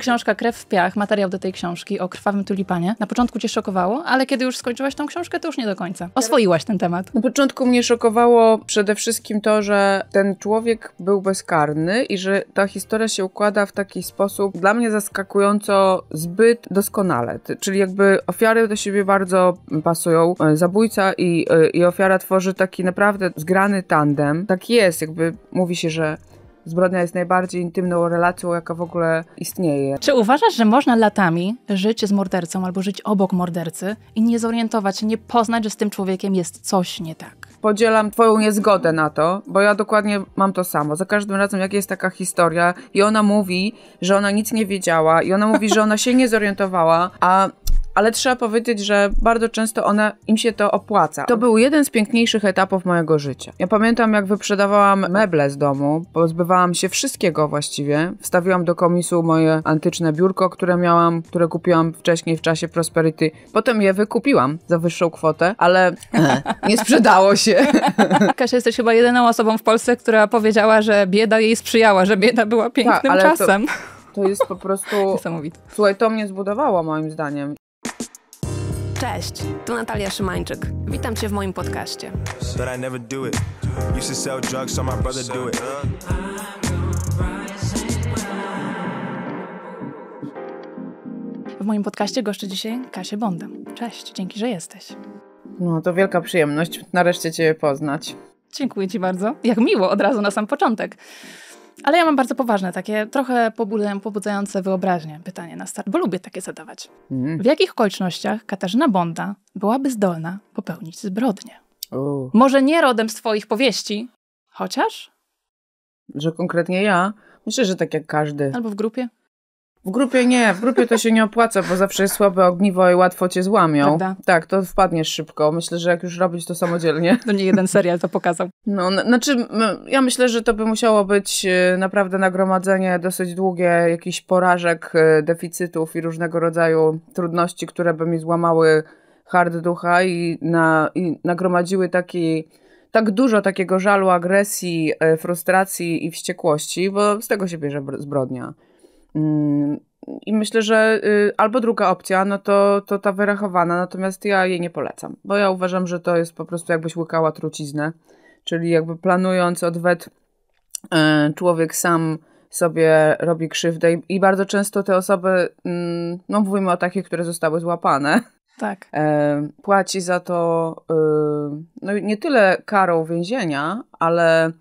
Książka Krew w piach, materiał do tej książki o krwawym tulipanie. Na początku cię szokowało, ale kiedy już skończyłaś tą książkę, to już nie do końca. Oswoiłaś ten temat. Na początku mnie szokowało przede wszystkim to, że ten człowiek był bezkarny i że ta historia się układa w taki sposób dla mnie zaskakująco zbyt doskonale. Czyli jakby ofiary do siebie bardzo pasują. E, zabójca i, e, i ofiara tworzy taki naprawdę zgrany tandem. Tak jest, jakby mówi się, że Zbrodnia jest najbardziej intymną relacją, jaka w ogóle istnieje. Czy uważasz, że można latami żyć z mordercą albo żyć obok mordercy i nie zorientować się, nie poznać, że z tym człowiekiem jest coś nie tak? Podzielam Twoją niezgodę na to, bo ja dokładnie mam to samo. Za każdym razem, jak jest taka historia i ona mówi, że ona nic nie wiedziała, i ona mówi, że ona się nie zorientowała, a ale trzeba powiedzieć, że bardzo często ona, im się to opłaca. To był jeden z piękniejszych etapów mojego życia. Ja pamiętam, jak wyprzedawałam meble z domu, pozbywałam się wszystkiego właściwie, wstawiłam do komisu moje antyczne biurko, które miałam, które kupiłam wcześniej w czasie Prosperity. Potem je wykupiłam za wyższą kwotę, ale nie sprzedało się. Kasia, jesteś chyba jedyną osobą w Polsce, która powiedziała, że bieda jej sprzyjała, że bieda była tak, pięknym Ta, czasem. To... To jest po prostu. Niesamowite. Słuchaj, to mnie zbudowało moim zdaniem. Cześć, tu Natalia Szymańczyk. Witam Cię w moim podcaście. I never do it. drugs, so my brother do it. W moim podcaście goszczę dzisiaj Kasię Bondę. Cześć, dzięki, że jesteś. No, to wielka przyjemność nareszcie Cię poznać. Dziękuję Ci bardzo. Jak miło od razu na sam początek. Ale ja mam bardzo poważne, takie trochę pobudzające wyobraźnię pytanie na start, bo lubię takie zadawać. Mm. W jakich okolicznościach Katarzyna Bonda byłaby zdolna popełnić zbrodnię? Może nie rodem z twoich powieści, chociaż? Że konkretnie ja? Myślę, że tak jak każdy. Albo w grupie? W grupie nie, w grupie to się nie opłaca, bo zawsze jest słabe ogniwo i łatwo cię złamią. Prawda? Tak, to wpadniesz szybko. Myślę, że jak już robić to samodzielnie. To nie jeden serial to pokazał. No, znaczy, ja myślę, że to by musiało być y, naprawdę nagromadzenie dosyć długie jakichś porażek, y, deficytów i różnego rodzaju trudności, które by mi złamały hard ducha i, na, i nagromadziły taki tak dużo takiego żalu, agresji, y, frustracji i wściekłości, bo z tego się bierze zbrodnia. Mm, I myślę, że y, albo druga opcja, no to, to ta wyrachowana, natomiast ja jej nie polecam, bo ja uważam, że to jest po prostu jakbyś łykała truciznę, czyli jakby planując odwet, y, człowiek sam sobie robi krzywdę i, bardzo często te osoby, mm, no mówimy o takich, które zostały złapane, tak. E, płaci za to y, no nie tyle karą więzienia, ale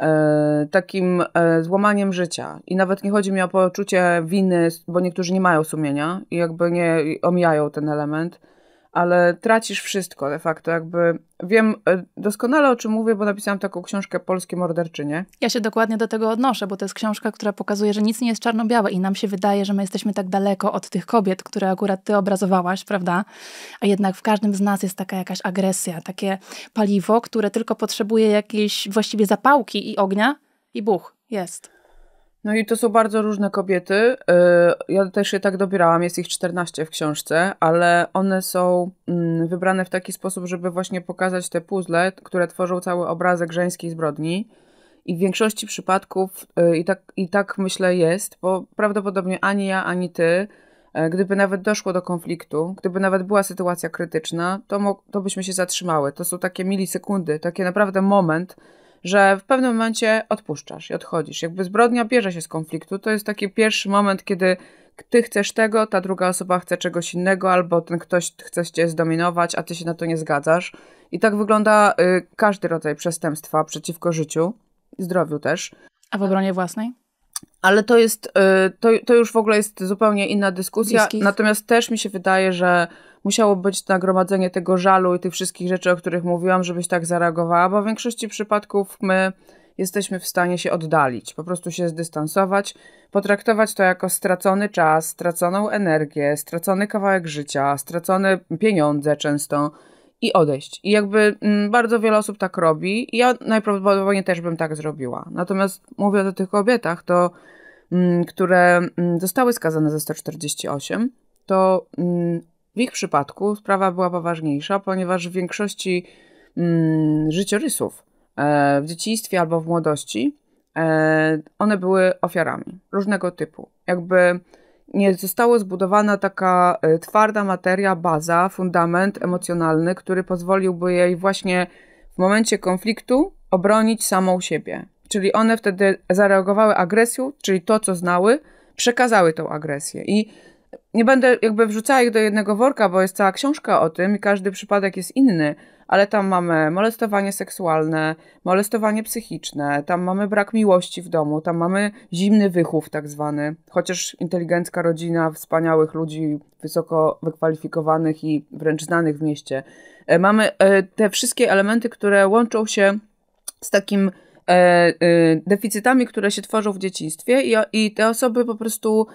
E, takim e, złamaniem życia. I nawet nie chodzi mi o poczucie winy, bo niektórzy nie mają sumienia i jakby nie omijają ten element ale tracisz wszystko de facto. Jakby wiem e, doskonale o czym mówię, bo napisałam taką książkę Polskie Morderczynie. Ja się dokładnie do tego odnoszę, bo to jest książka, która pokazuje, że nic nie jest czarno-białe i nam się wydaje, że my jesteśmy tak daleko od tych kobiet, które akurat ty obrazowałaś, prawda? A jednak w każdym z nas jest taka jakaś agresja, takie paliwo, które tylko potrzebuje jakiejś właściwie zapałki i ognia i buch, jest. No i to są bardzo różne kobiety. Y, ja też je tak dobierałam, jest ich 14 w książce, ale one są mm, wybrane w taki sposób, żeby właśnie pokazać te puzzle, które tworzą cały obrazek żeńskiej zbrodni. I w większości przypadków y, i tak, i tak myślę jest, bo prawdopodobnie ani ja, ani ty, e, gdyby nawet doszło do konfliktu, gdyby nawet była sytuacja krytyczna, to, to byśmy się zatrzymały. To są takie milisekundy, takie naprawdę moment, że w pewnym momencie odpuszczasz i odchodzisz. Jakby zbrodnia bierze się z konfliktu, to jest taki pierwszy moment, kiedy ty chcesz tego, ta druga osoba chce czegoś innego, albo ten ktoś chce cię zdominować, a ty się na to nie zgadzasz. I tak wygląda y, każdy rodzaj przestępstwa przeciwko życiu, zdrowiu też. A w obronie własnej? Ale to jest, y, to, to już w ogóle jest zupełnie inna dyskusja. Bliskich. Natomiast też mi się wydaje, że musiało być nagromadzenie tego żalu i tych wszystkich rzeczy, o których mówiłam, żebyś tak zareagowała, bo w większości przypadków my jesteśmy w stanie się oddalić, po prostu się zdystansować, potraktować to jako stracony czas, straconą energię, stracony kawałek życia, stracone pieniądze często i odejść. I jakby mm, bardzo wiele osób tak robi, i ja najprawdopodobniej też bym tak zrobiła. Natomiast mówię o tych kobietach, to mm, które mm, zostały skazane za 148, to w ich przypadku sprawa była poważniejsza, ponieważ w większości mm, życiorysów e, w dzieciństwie albo w młodości e, one były ofiarami różnego typu. Jakby nie została zbudowana taka e, twarda materia, baza, fundament emocjonalny, który pozwoliłby jej właśnie w momencie konfliktu obronić samą siebie. Czyli one wtedy zareagowały agresją, czyli to, co znały, przekazały tą agresję. I nie będę jakby wrzucała ich do jednego worka, bo jest cała książka o tym i każdy przypadek jest inny, ale tam mamy molestowanie seksualne, molestowanie psychiczne, tam mamy brak miłości w domu, tam mamy zimny wychów tak zwany, chociaż inteligencka rodzina, wspaniałych ludzi, wysoko wykwalifikowanych i wręcz znanych w mieście. E, mamy e, te wszystkie elementy, które łączą się z takim e, deficytami, które się tworzą w dzieciństwie i te osoby po prostu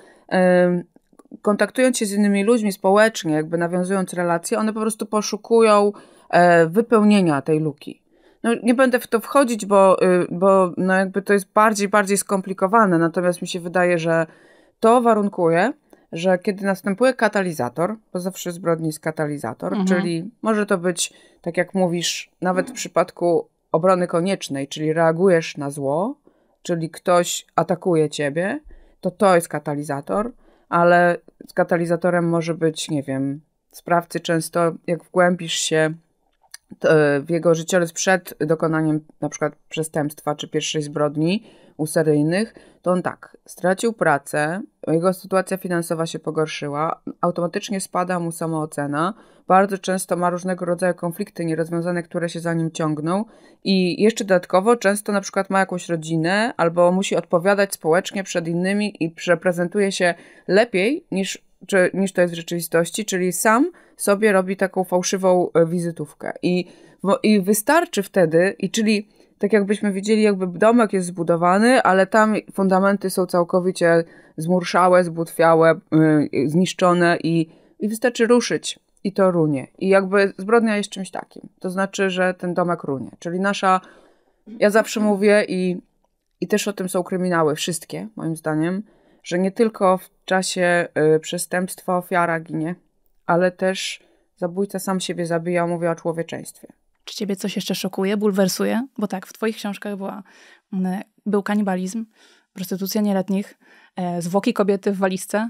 kontaktując się z innymi ludźmi społecznie, jakby nawiązując relacje, one po prostu poszukują e, wypełnienia tej luki. No, nie będę w to wchodzić, bo, y, bo no jakby to jest bardziej, bardziej skomplikowane, natomiast mi się wydaje, że to warunkuje, że kiedy następuje katalizator, bo zawsze zbrodni jest katalizator, mhm. czyli może to być, tak jak mówisz, nawet w przypadku obrony koniecznej, czyli reagujesz na zło, czyli ktoś atakuje ciebie, to to jest katalizator ale katalizatorem może być, nie wiem, sprawcy często, jak wgłębisz się E, w jego życiorys przed dokonaniem na przykład przestępstwa czy pierwszej zbrodni u to on tak, stracił pracę, jego sytuacja finansowa się pogorszyła, automatycznie spada mu samoocena, bardzo często ma różnego rodzaju konflikty nierozwiązane, które się za nim ciągną i jeszcze dodatkowo często na przykład ma jakąś rodzinę albo musi odpowiadać społecznie przed innymi i prezentuje się lepiej niż czy, niż to jest w rzeczywistości, czyli sam sobie robi taką fałszywą e, wizytówkę. I, i wystarczy wtedy, i czyli tak jakbyśmy widzieli, jakby domek jest zbudowany, ale tam fundamenty są całkowicie zmurszałe, zbutwiałe, yy, zniszczone i, i wystarczy ruszyć i to runie. I jakby zbrodnia jest czymś takim. To znaczy, że ten domek runie. Czyli nasza, ja zawsze mówię i, i też o tym są kryminały, wszystkie moim zdaniem, że nie tylko w czasie y, przestępstwa ofiara ginie, ale też zabójca sam siebie zabija, mówię o człowieczeństwie. Czy ciebie coś jeszcze szokuje, bulwersuje? Bo tak, w twoich książkach była, mm, był kanibalizm, prostytucja nieletnich, e, zwłoki kobiety w walizce.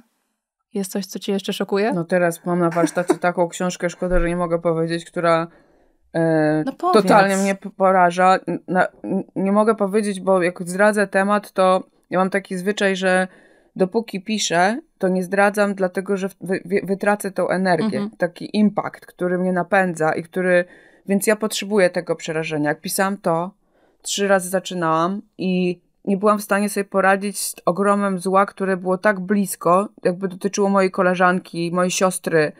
Jest coś, co cię jeszcze szokuje? No teraz mam na warsztacie taką książkę, szkoda, że nie mogę powiedzieć, która e, no totalnie mnie poraża. nie mogę powiedzieć, bo jak zdradzę temat, to ja mam taki zwyczaj, że dopóki piszę, to nie zdradzam, dlatego że wy, wy, wytracę tą energię, mhm. taki impact, który mnie napędza i który. Więc ja potrzebuję tego przerażenia. Jak pisałam to, trzy razy zaczynałam i nie byłam w stanie sobie poradzić z ogromem zła, które było tak blisko, jakby dotyczyło mojej koleżanki, mojej siostry,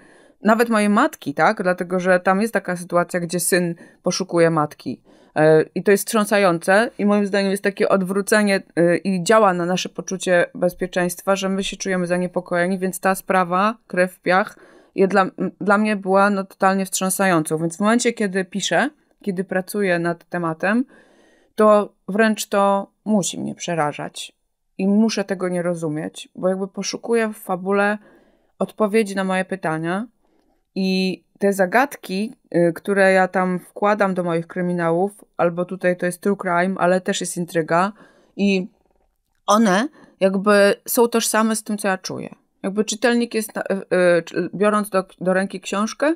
nawet mojej matki, tak? Dlatego, że tam jest taka sytuacja, gdzie syn poszukuje matki. E, I to jest wstrząsające i moim zdaniem jest takie odwrócenie e, i działa na nasze poczucie bezpieczeństwa, że my się czujemy zaniepokojeni, więc ta sprawa, krew w piach, dla, dla mnie była no, totalnie wstrząsającą. Więc w momencie, kiedy piszę, kiedy pracuję nad tematem, to wręcz to musi mnie przerażać i muszę tego nie rozumieć, bo jakby poszukuję w fabule odpowiedzi na moje pytania – i te zagadki, y, które ja tam wkładam do moich kryminałów, albo tutaj to jest true crime, ale też jest intryga, i one jakby są tożsame z tym, co ja czuję. Jakby czytelnik jest, y, y, biorąc do, do ręki książkę,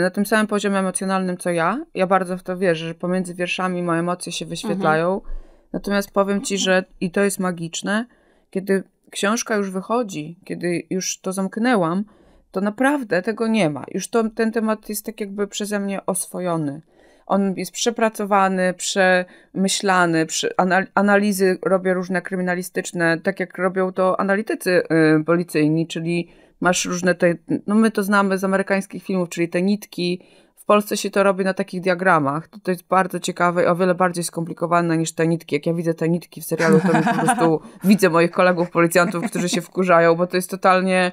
na tym samym poziomie emocjonalnym co ja. Ja bardzo w to wierzę, że pomiędzy wierszami moje emocje się wyświetlają. Mhm. Natomiast powiem ci, że i to jest magiczne, kiedy książka już wychodzi, kiedy już to zamknęłam, to naprawdę tego nie ma. Już to, ten temat jest tak jakby przeze mnie oswojony. On jest przepracowany, przemyślany, przy analizy robię różne kryminalistyczne, tak jak robią to analitycy yy, policyjni, czyli masz różne te, no my to znamy z amerykańskich filmów, czyli te nitki. W Polsce się to robi na takich diagramach. To, to jest bardzo ciekawe i o wiele bardziej skomplikowane niż te nitki. Jak ja widzę te nitki w serialu, to po prostu widzę moich kolegów policjantów, którzy się wkurzają, bo to jest totalnie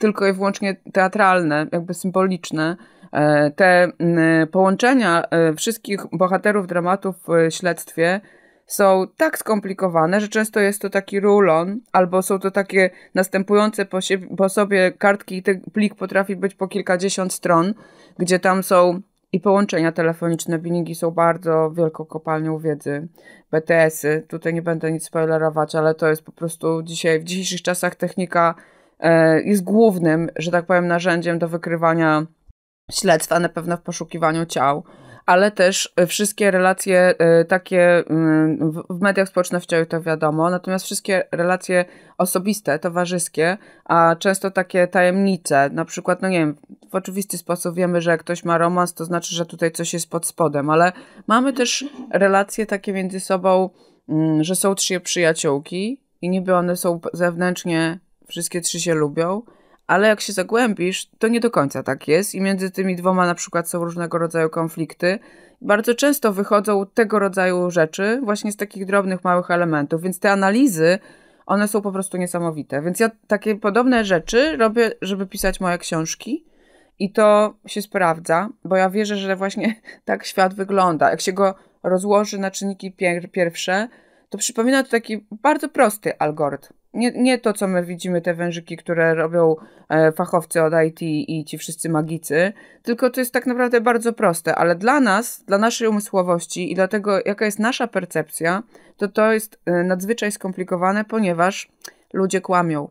tylko i wyłącznie teatralne, jakby symboliczne. E, te połączenia e, wszystkich bohaterów dramatów w śledztwie są tak skomplikowane, że często jest to taki rulon, albo są to takie następujące po, siebie, po sobie kartki i ten plik potrafi być po kilkadziesiąt stron, gdzie tam są i połączenia telefoniczne. Bilingi są bardzo wielką kopalnią wiedzy. BTS-y, tutaj nie będę nic spoilerować, ale to jest po prostu dzisiaj, w dzisiejszych czasach technika E, jest głównym, że tak powiem, narzędziem do wykrywania śledztwa, na pewno w poszukiwaniu ciał, ale też e, wszystkie relacje e, takie mm, w mediach społecznościowych to wiadomo, natomiast wszystkie relacje osobiste, towarzyskie, a często takie tajemnice, na przykład, no nie wiem, w oczywisty sposób wiemy, że jak ktoś ma romans, to znaczy, że tutaj coś jest pod spodem, ale mamy też relacje takie między sobą, mm, że są trzy przyjaciółki i niby one są zewnętrznie wszystkie trzy się lubią, ale jak się zagłębisz, to nie do końca tak jest i między tymi dwoma na przykład są różnego rodzaju konflikty. Bardzo często wychodzą tego rodzaju rzeczy właśnie z takich drobnych, małych elementów, więc te analizy, one są po prostu niesamowite. Więc ja takie podobne rzeczy robię, żeby pisać moje książki. I to się sprawdza, bo ja wierzę, że właśnie tak świat wygląda. Jak się go rozłoży na czynniki pier pierwsze, to przypomina to taki bardzo prosty algorytm. Nie, nie to, co my widzimy, te wężyki, które robią e, fachowcy od IT i ci wszyscy magicy, tylko to jest tak naprawdę bardzo proste, ale dla nas, dla naszej umysłowości i dla tego, jaka jest nasza percepcja, to to jest e, nadzwyczaj skomplikowane, ponieważ ludzie kłamią.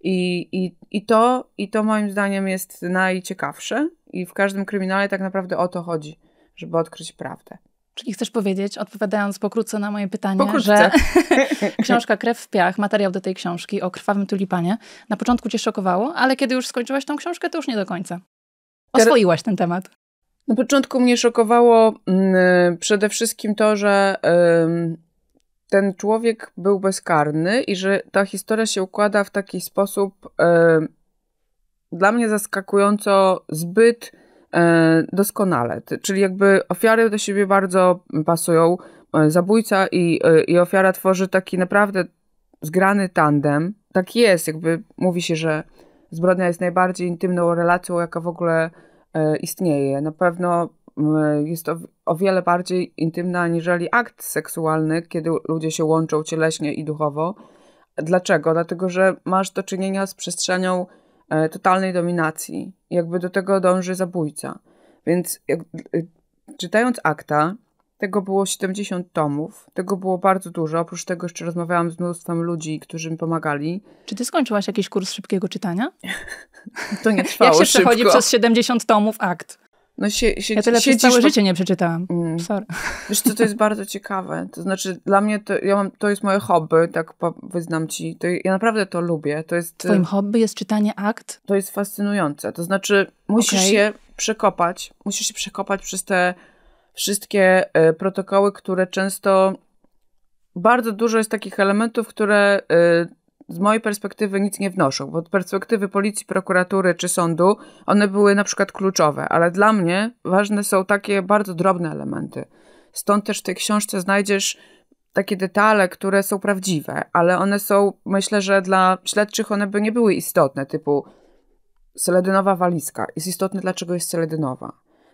I, i, i, to, I to moim zdaniem jest najciekawsze, i w każdym kryminale tak naprawdę o to chodzi, żeby odkryć prawdę. Czyli chcesz powiedzieć, odpowiadając pokrótce na moje pytanie, pokrótce. że książka Krew w piach, materiał do tej książki o krwawym tulipanie, na początku cię szokowało, ale kiedy już skończyłaś tą książkę, to już nie do końca. Oswoiłaś ten temat. Na początku mnie szokowało mm, y, przede wszystkim to, że ten człowiek był bezkarny i że ta historia się układa w taki sposób y, dla mnie zaskakująco zbyt E, doskonale. Czyli jakby ofiary do siebie bardzo pasują. E, zabójca i, e, i ofiara tworzy taki naprawdę zgrany tandem. Tak jest, jakby mówi się, że zbrodnia jest najbardziej intymną relacją, jaka w ogóle istnieje. Na pewno jest to o wiele bardziej intymna aniżeli akt seksualny, kiedy ludzie się łączą cieleśnie i duchowo. Dlaczego? Dlatego, że masz do czynienia z przestrzenią E, totalnej dominacji. Jakby do tego dąży zabójca. Więc jak, e, czytając akta, tego było 70 tomów, tego było bardzo dużo. Oprócz tego jeszcze rozmawiałam z mnóstwem ludzi, którzy mi pomagali. Czy ty skończyłaś jakiś kurs szybkiego czytania? to nie trwało Jak się przechodzi przez 70 tomów akt? No się, sie, ja tyle się przez całe życie nie przeczytałam. Mm. Sorry. Wiesz co, to jest bardzo ciekawe. To znaczy dla mnie to, ja mam, to jest moje hobby, tak wyznam ci. To, ja naprawdę to lubię. To jest, Twoim y, hobby jest czytanie akt? To jest fascynujące. To znaczy musisz okay. się przekopać. Musisz się przekopać przez te wszystkie y, protokoły, które często... Bardzo dużo jest takich elementów, które... Y, z mojej perspektywy nic nie wnoszą, bo od perspektywy policji, prokuratury czy sądu one były na przykład kluczowe, ale dla mnie ważne są takie bardzo drobne elementy. Stąd też w tej książce znajdziesz takie detale, które są prawdziwe, ale one są, myślę, że dla śledczych one by nie były istotne, typu seledynowa walizka. Jest istotne, dlaczego jest seledynowa,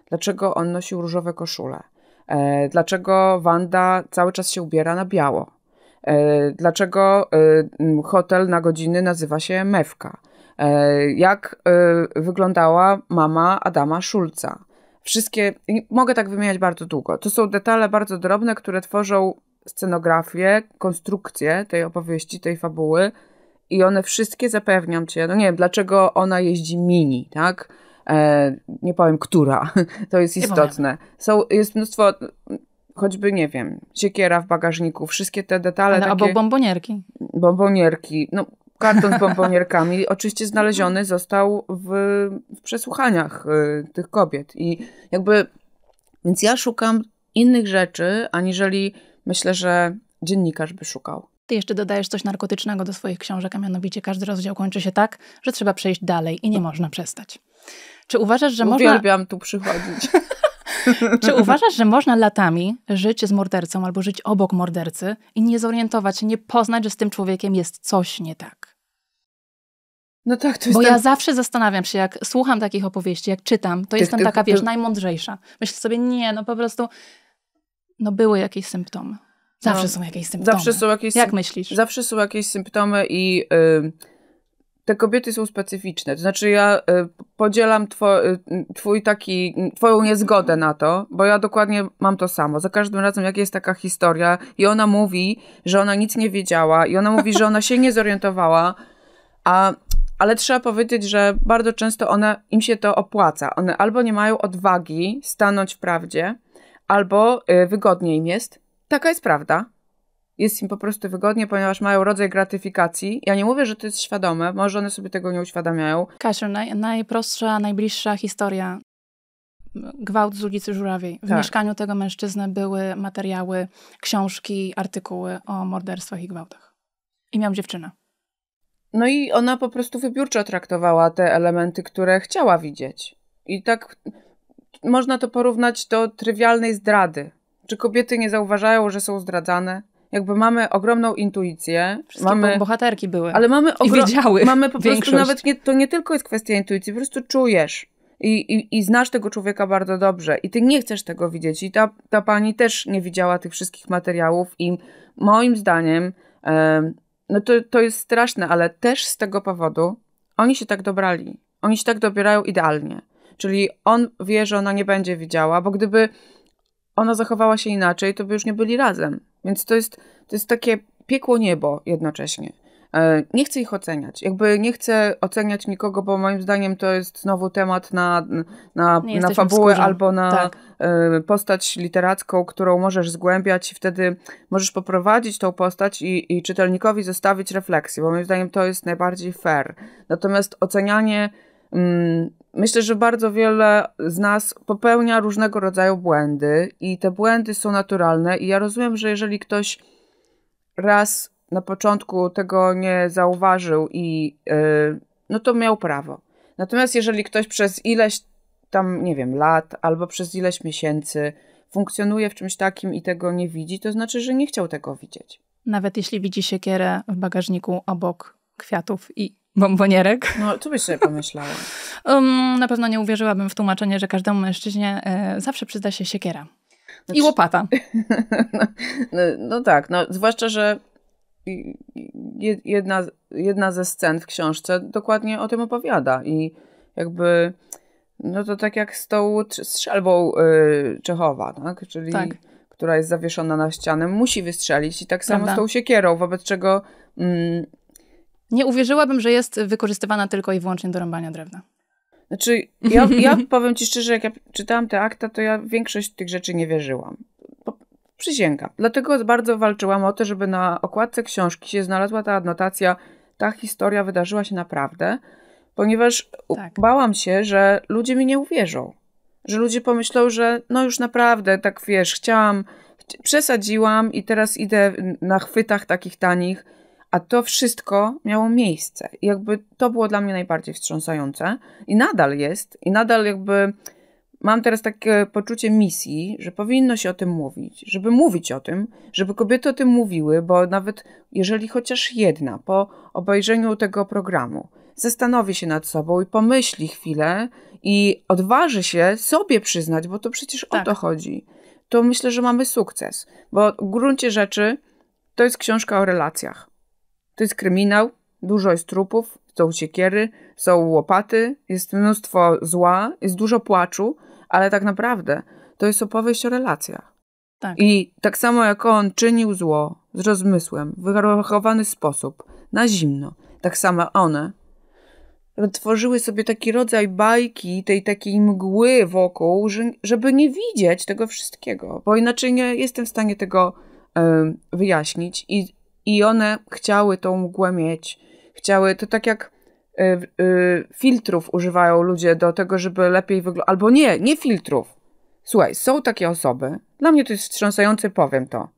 dlaczego on nosił różowe koszule, e, dlaczego Wanda cały czas się ubiera na biało E, dlaczego e, hotel na godziny nazywa się Mewka? E, jak wyglądała mama Adama Szulca? Wszystkie, mogę tak wymieniać bardzo długo. To są detale bardzo drobne, które tworzą scenografię, konstrukcję tej opowieści, tej fabuły i one wszystkie zapewniam cię, no nie wiem, dlaczego ona jeździ mini, tak? E, nie powiem, która, to jest istotne. Są, jest mnóstwo choćby, nie wiem, siekiera w bagażniku, wszystkie te detale. Ale, takie, albo bombonierki. Bombonierki. No, karton z bombonierkami oczywiście znaleziony został w, w przesłuchaniach y, tych kobiet. I jakby, więc ja szukam innych rzeczy, aniżeli myślę, że dziennikarz by szukał. Ty jeszcze dodajesz coś narkotycznego do swoich książek, a mianowicie każdy rozdział kończy się tak, że trzeba przejść dalej i nie no. można przestać. Czy uważasz, że Uwielbiam można... Uwielbiam tu przychodzić. Czy uważasz, że można latami żyć z mordercą albo żyć obok mordercy i nie zorientować się, nie poznać, że z tym człowiekiem jest coś nie tak? No tak, to jest Bo ten... ja tak. zawsze zastanawiam się, jak słucham takich opowieści, jak czytam, to Tych, jestem taka, wiesz, najmądrzejsza. Myślę sobie, nie, no po prostu, no były jakieś symptomy. Zawsze no, są jakieś symptomy. Zawsze są jakieś Jak myślisz? Zawsze są jakieś symptomy i... Yy te kobiety są specyficzne. To znaczy, ja y, podzielam two, y, twój taki, twoją niezgodę na to, bo ja dokładnie mam to samo. Za każdym razem, jak jest taka historia i ona mówi, że ona nic nie wiedziała i ona mówi, że ona się nie zorientowała, a, ale trzeba powiedzieć, że bardzo często one, im się to opłaca. One albo nie mają odwagi stanąć w prawdzie, albo y, wygodniej im jest. Taka jest prawda jest im po prostu wygodnie, ponieważ mają rodzaj gratyfikacji. Ja nie mówię, że to jest świadome, może one sobie tego nie uświadamiają. Kasiu, naj, najprostsza, najbliższa historia. Mm, gwałt z ulicy Żurawiej. W tak. mieszkaniu tego mężczyzny były materiały, książki, artykuły o morderstwach i gwałtach. I miał dziewczynę. No i ona po prostu wybiórczo traktowała te elementy, które chciała widzieć. I tak można to porównać do trywialnej zdrady. Czy kobiety nie zauważają, że są zdradzane? jakby mamy ogromną intuicję. Wszystkie mamy bohaterki były. Ale mamy ogrom... I wiedziały. Mamy po większość. prostu nawet nie, to nie tylko jest kwestia intuicji, po prostu czujesz. I, i, I znasz tego człowieka bardzo dobrze, i ty nie chcesz tego widzieć. I ta, ta pani też nie widziała tych wszystkich materiałów, i moim zdaniem, e, no to, to jest straszne, ale też z tego powodu oni się tak dobrali. Oni się tak dobierają idealnie. Czyli on wie, że ona nie będzie widziała, bo gdyby ona zachowała się inaczej, to by już nie byli razem. Więc to jest, to jest takie piekło niebo jednocześnie. E, nie chcę ich oceniać. Jakby nie chcę oceniać nikogo, bo moim zdaniem to jest znowu temat na, na, na fabułę albo na tak. E, postać literacką, którą możesz zgłębiać i wtedy możesz poprowadzić tą postać i, i czytelnikowi zostawić refleksję, bo moim zdaniem to jest najbardziej fair. Natomiast ocenianie Mm, myślę, że bardzo wiele z nas popełnia różnego rodzaju błędy i te błędy są naturalne i ja rozumiem, że jeżeli ktoś raz na początku tego nie zauważył i y, no to miał prawo. Natomiast jeżeli ktoś przez ileś tam, nie wiem, lat albo przez ileś miesięcy funkcjonuje w czymś takim i tego nie widzi, to znaczy, że nie chciał tego widzieć. Nawet jeśli widzi siekierę w bagażniku obok kwiatów i bombonierek. No, tu byś sobie pomyślała. um, na pewno nie uwierzyłabym w tłumaczenie, że każdemu mężczyźnie e, zawsze przyda się siekiera. Znaczy... I łopata. no, no, tak, no, zwłaszcza, że jedna, jedna ze scen w książce dokładnie o tym opowiada i jakby... No to tak jak z tą strzelbą y, Czechowa, tak? Czyli tak. która jest zawieszona na ścianę, musi wystrzelić i tak samo Prawda. z tą siekierą, wobec czego mm, nie uwierzyłabym, że jest wykorzystywana tylko i wyłącznie do rąbania drewna. Znaczy, ja, ja powiem ci szczerze, jak ja czytałam te akta, to ja większość tych rzeczy nie wierzyłam. Przysięgam. Dlatego bardzo walczyłam o to, żeby na okładce książki się znalazła ta adnotacja, ta historia wydarzyła się naprawdę, ponieważ tak. bałam się, że ludzie mi nie uwierzą. Że ludzie pomyślą, że no już naprawdę, tak wiesz, chciałam, przesadziłam i teraz idę na chwytach takich tanich a to wszystko miało miejsce. I jakby to było dla mnie najbardziej wstrząsające i nadal jest, i nadal jakby mam teraz takie poczucie misji, że powinno się o tym mówić, żeby mówić o tym, żeby kobiety o tym mówiły, bo nawet jeżeli chociaż jedna po obejrzeniu tego programu zastanowi się nad sobą i pomyśli chwilę i odważy się sobie przyznać, bo to przecież tak. o to tak. chodzi, to myślę, że mamy sukces, bo w gruncie rzeczy to jest książka o relacjach. To jest kryminał, dużo jest trupów, są siekiery, są łopaty, jest mnóstwo zła, jest dużo płaczu, ale tak naprawdę to jest opowieść o relacjach. Tak. I tak samo jak on czynił zło z rozmysłem, w wyrachowany sposób, na zimno, tak samo one tworzyły sobie taki rodzaj bajki, tej takiej mgły wokół, że, żeby nie widzieć tego wszystkiego, bo inaczej nie jestem w stanie tego y, wyjaśnić. I i one chciały tą mgłę mieć. Chciały, to tak jak y, y, filtrów używają ludzie do tego, żeby lepiej wyglądać. Albo nie, nie filtrów. Słuchaj, są takie osoby, dla mnie to jest wstrząsające, powiem to,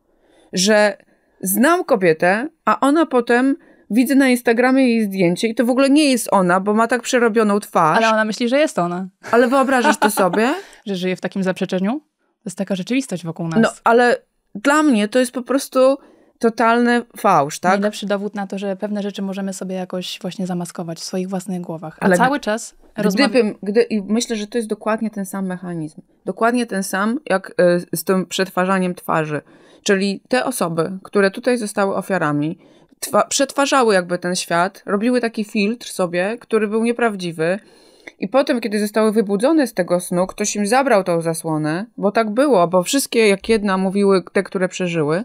że znam kobietę, a ona potem widzę na Instagramie jej zdjęcie i to w ogóle nie jest ona, bo ma tak przerobioną twarz. Ale ona myśli, że jest ona. Ale wyobrażasz to sobie? że żyje w takim zaprzeczeniu? To jest taka rzeczywistość wokół nas. No, ale dla mnie to jest po prostu totalny fałsz, tak? Najlepszy dowód na to, że pewne rzeczy możemy sobie jakoś właśnie zamaskować w swoich własnych głowach. A Ale cały czas gdybym, gdy, I myślę, że to jest dokładnie ten sam mechanizm. Dokładnie ten sam, jak e, z tym przetwarzaniem twarzy. Czyli te osoby, które tutaj zostały ofiarami, przetwarzały jakby ten świat, robiły taki filtr sobie, który był nieprawdziwy. I potem, kiedy zostały wybudzone z tego snu, ktoś im zabrał tą zasłonę, bo tak było, bo wszystkie jak jedna mówiły te, które przeżyły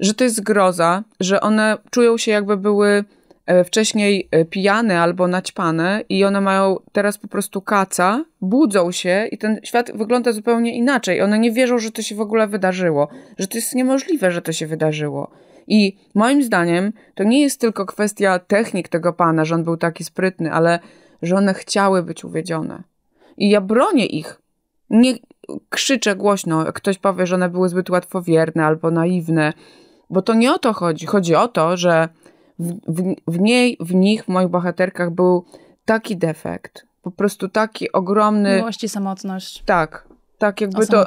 że to jest groza, że one czują się jakby były e, wcześniej e, pijane albo naćpane i one mają teraz po prostu kaca, budzą się i ten świat wygląda zupełnie inaczej. One nie wierzą, że to się w ogóle wydarzyło, że to jest niemożliwe, że to się wydarzyło. I moim zdaniem to nie jest tylko kwestia technik tego pana, że on był taki sprytny, ale że one chciały być uwiedzione. I ja bronię ich. Nie krzyczę głośno, ktoś powie, że one były zbyt łatwowierne albo naiwne bo to nie o to chodzi. Chodzi o to, że w, w, w niej, w nich, w moich bohaterkach był taki defekt. Po prostu taki ogromny. Miłość i samotność. Tak. Tak, jakby to.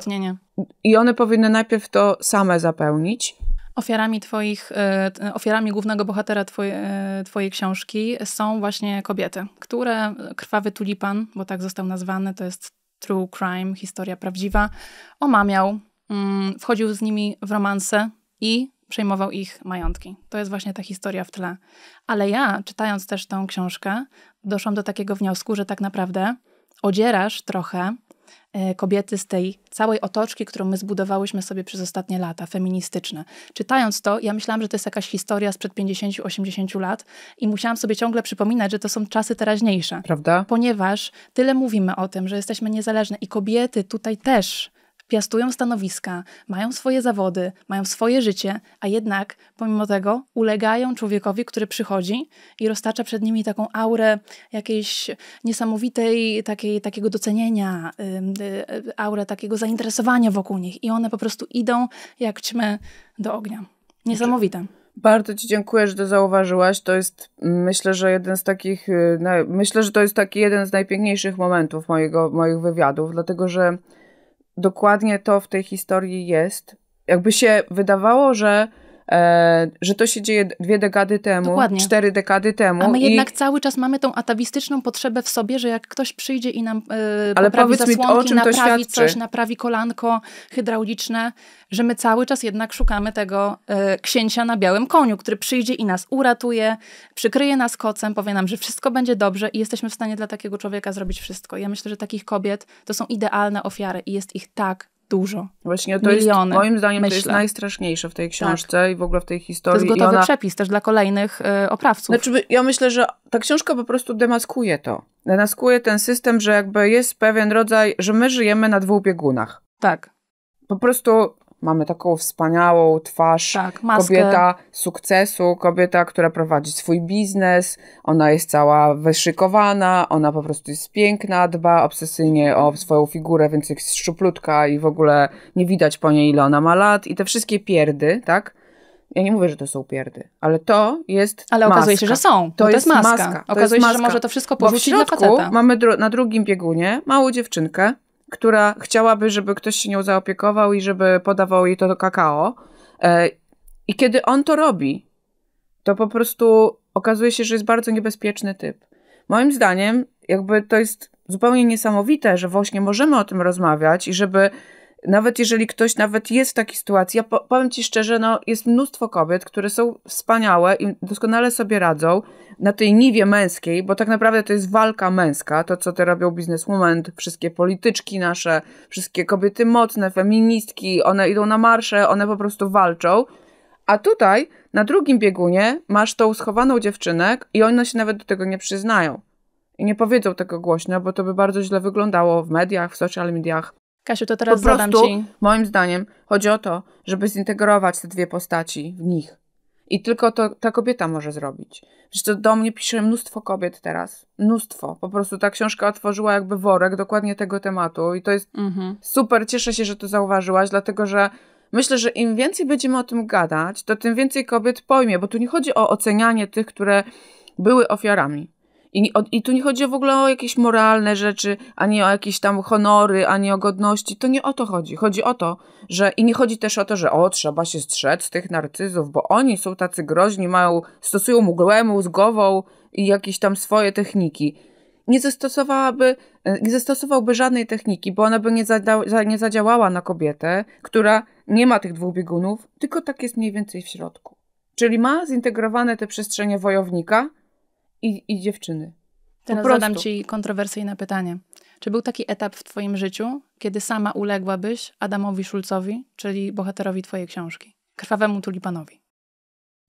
I one powinny najpierw to same zapełnić, Ofiarami twoich, e, ofiarami głównego bohatera twoje, twojej książki są właśnie kobiety, które krwawy tulipan, bo tak został nazwany, to jest true crime, historia prawdziwa, omamiał, mm, wchodził z nimi w romanse i przejmował ich majątki. To jest właśnie ta historia w tle. Ale ja, czytając też tą książkę, doszłam do takiego wniosku, że tak naprawdę odzierasz trochę e, kobiety z tej całej otoczki, którą my zbudowałyśmy sobie przez ostatnie lata, feministyczne. Czytając to, ja myślałam, że to jest jakaś historia sprzed 50-80 lat i musiałam sobie ciągle przypominać, że to są czasy teraźniejsze. Prawda? Ponieważ tyle mówimy o tym, że jesteśmy niezależne i kobiety tutaj też piastują stanowiska, mają swoje zawody, mają swoje życie, a jednak pomimo tego ulegają człowiekowi, który przychodzi i roztacza przed nimi taką aurę jakiejś niesamowitej takiej, takiego docenienia, y, y, aurę takiego zainteresowania wokół nich i one po prostu idą jak ćmy do ognia. Niesamowite. Bardzo Ci dziękuję, że to zauważyłaś. To jest, myślę, że jeden z takich, y, myślę, że to jest taki jeden z najpiękniejszych momentów mojego, moich wywiadów, dlatego że dokładnie to w tej historii jest. Jakby się wydawało, że E, że to się dzieje dwie dekady temu, Dokładnie. cztery dekady temu. A my i... jednak cały czas mamy tą atawistyczną potrzebę w sobie, że jak ktoś przyjdzie i nam e, Ale zasłonki, mi, o czym naprawi to coś, naprawi kolanko hydrauliczne, że my cały czas jednak szukamy tego e, księcia na białym koniu, który przyjdzie i nas uratuje, przykryje nas kocem, powie nam, że wszystko będzie dobrze i jesteśmy w stanie dla takiego człowieka zrobić wszystko. Ja myślę, że takich kobiet to są idealne ofiary i jest ich tak dużo. Właśnie to Miliony, jest, moim zdaniem, myślę. to jest najstraszniejsze w tej książce tak. i w ogóle w tej historii. To jest gotowy ona... przepis też dla kolejnych y, oprawców. Znaczy, ja myślę, że ta książka po prostu demaskuje to. Demaskuje ten system, że jakby jest pewien rodzaj, że my żyjemy na dwóch biegunach. Tak. Po prostu mamy taką wspaniałą twarz, tak, kobieta sukcesu, kobieta, która prowadzi swój biznes, ona jest cała wyszykowana, ona po prostu jest piękna, dba obsesyjnie o swoją figurę, więc jest szczuplutka i w ogóle nie widać po niej ile ona ma lat i te wszystkie pierdy, tak? Ja nie mówię, że to są pierdy, ale to jest. Ale maska. okazuje się, że są. To, to jest, maska. maska. Okazuje jest się, że może to wszystko porzucić na faceta. Mamy dru na drugim biegunie małą dziewczynkę, która chciałaby, żeby ktoś się nią zaopiekował i żeby podawał jej to, kakao. E, I kiedy on to robi, to po prostu okazuje się, że jest bardzo niebezpieczny typ. Moim zdaniem, jakby to jest zupełnie niesamowite, że właśnie możemy o tym rozmawiać i żeby nawet jeżeli ktoś nawet jest w takiej sytuacji, ja powiem ci szczerze, no jest mnóstwo kobiet, które są wspaniałe i doskonale sobie radzą na tej niwie męskiej, bo tak naprawdę to jest walka męska, to co te robią bizneswoman, wszystkie polityczki nasze, wszystkie kobiety mocne, feministki, one idą na marsze, one po prostu walczą. A tutaj na drugim biegunie masz tą schowaną dziewczynę i one się nawet do tego nie przyznają. I nie powiedzą tego głośno, bo to by bardzo źle wyglądało w mediach, w social mediach Kasiu, to teraz po zadam prostu, ci. Moim zdaniem chodzi o to, żeby zintegrować te dwie postaci w nich. I tylko to ta kobieta może zrobić. Przecież do mnie pisze mnóstwo kobiet teraz. Mnóstwo. Po prostu ta książka otworzyła jakby worek dokładnie tego tematu. I to jest mhm. super. Cieszę się, że to zauważyłaś, dlatego że myślę, że im więcej będziemy o tym gadać, to tym więcej kobiet pojmie, bo tu nie chodzi o ocenianie tych, które były ofiarami. I, o, I tu nie chodzi w ogóle o jakieś moralne rzeczy, ani o jakieś tam honory, ani o godności. To nie o to chodzi. Chodzi o to, że i nie chodzi też o to, że o, trzeba się strzec tych narcyzów, bo oni są tacy groźni, mają, stosują mgłę mózgową i jakieś tam swoje techniki. Nie zastosowałaby, nie zastosowałby żadnej techniki, bo ona by nie, zada, nie zadziałała na kobietę, która nie ma tych dwóch biegunów, tylko tak jest mniej więcej w środku. Czyli ma zintegrowane te przestrzenie wojownika, i, i dziewczyny. Teraz zadam ci kontrowersyjne pytanie. Czy był taki etap w twoim życiu, kiedy sama uległabyś Adamowi Szulcowi, czyli bohaterowi twojej książki, Krwawemu Tulipanowi?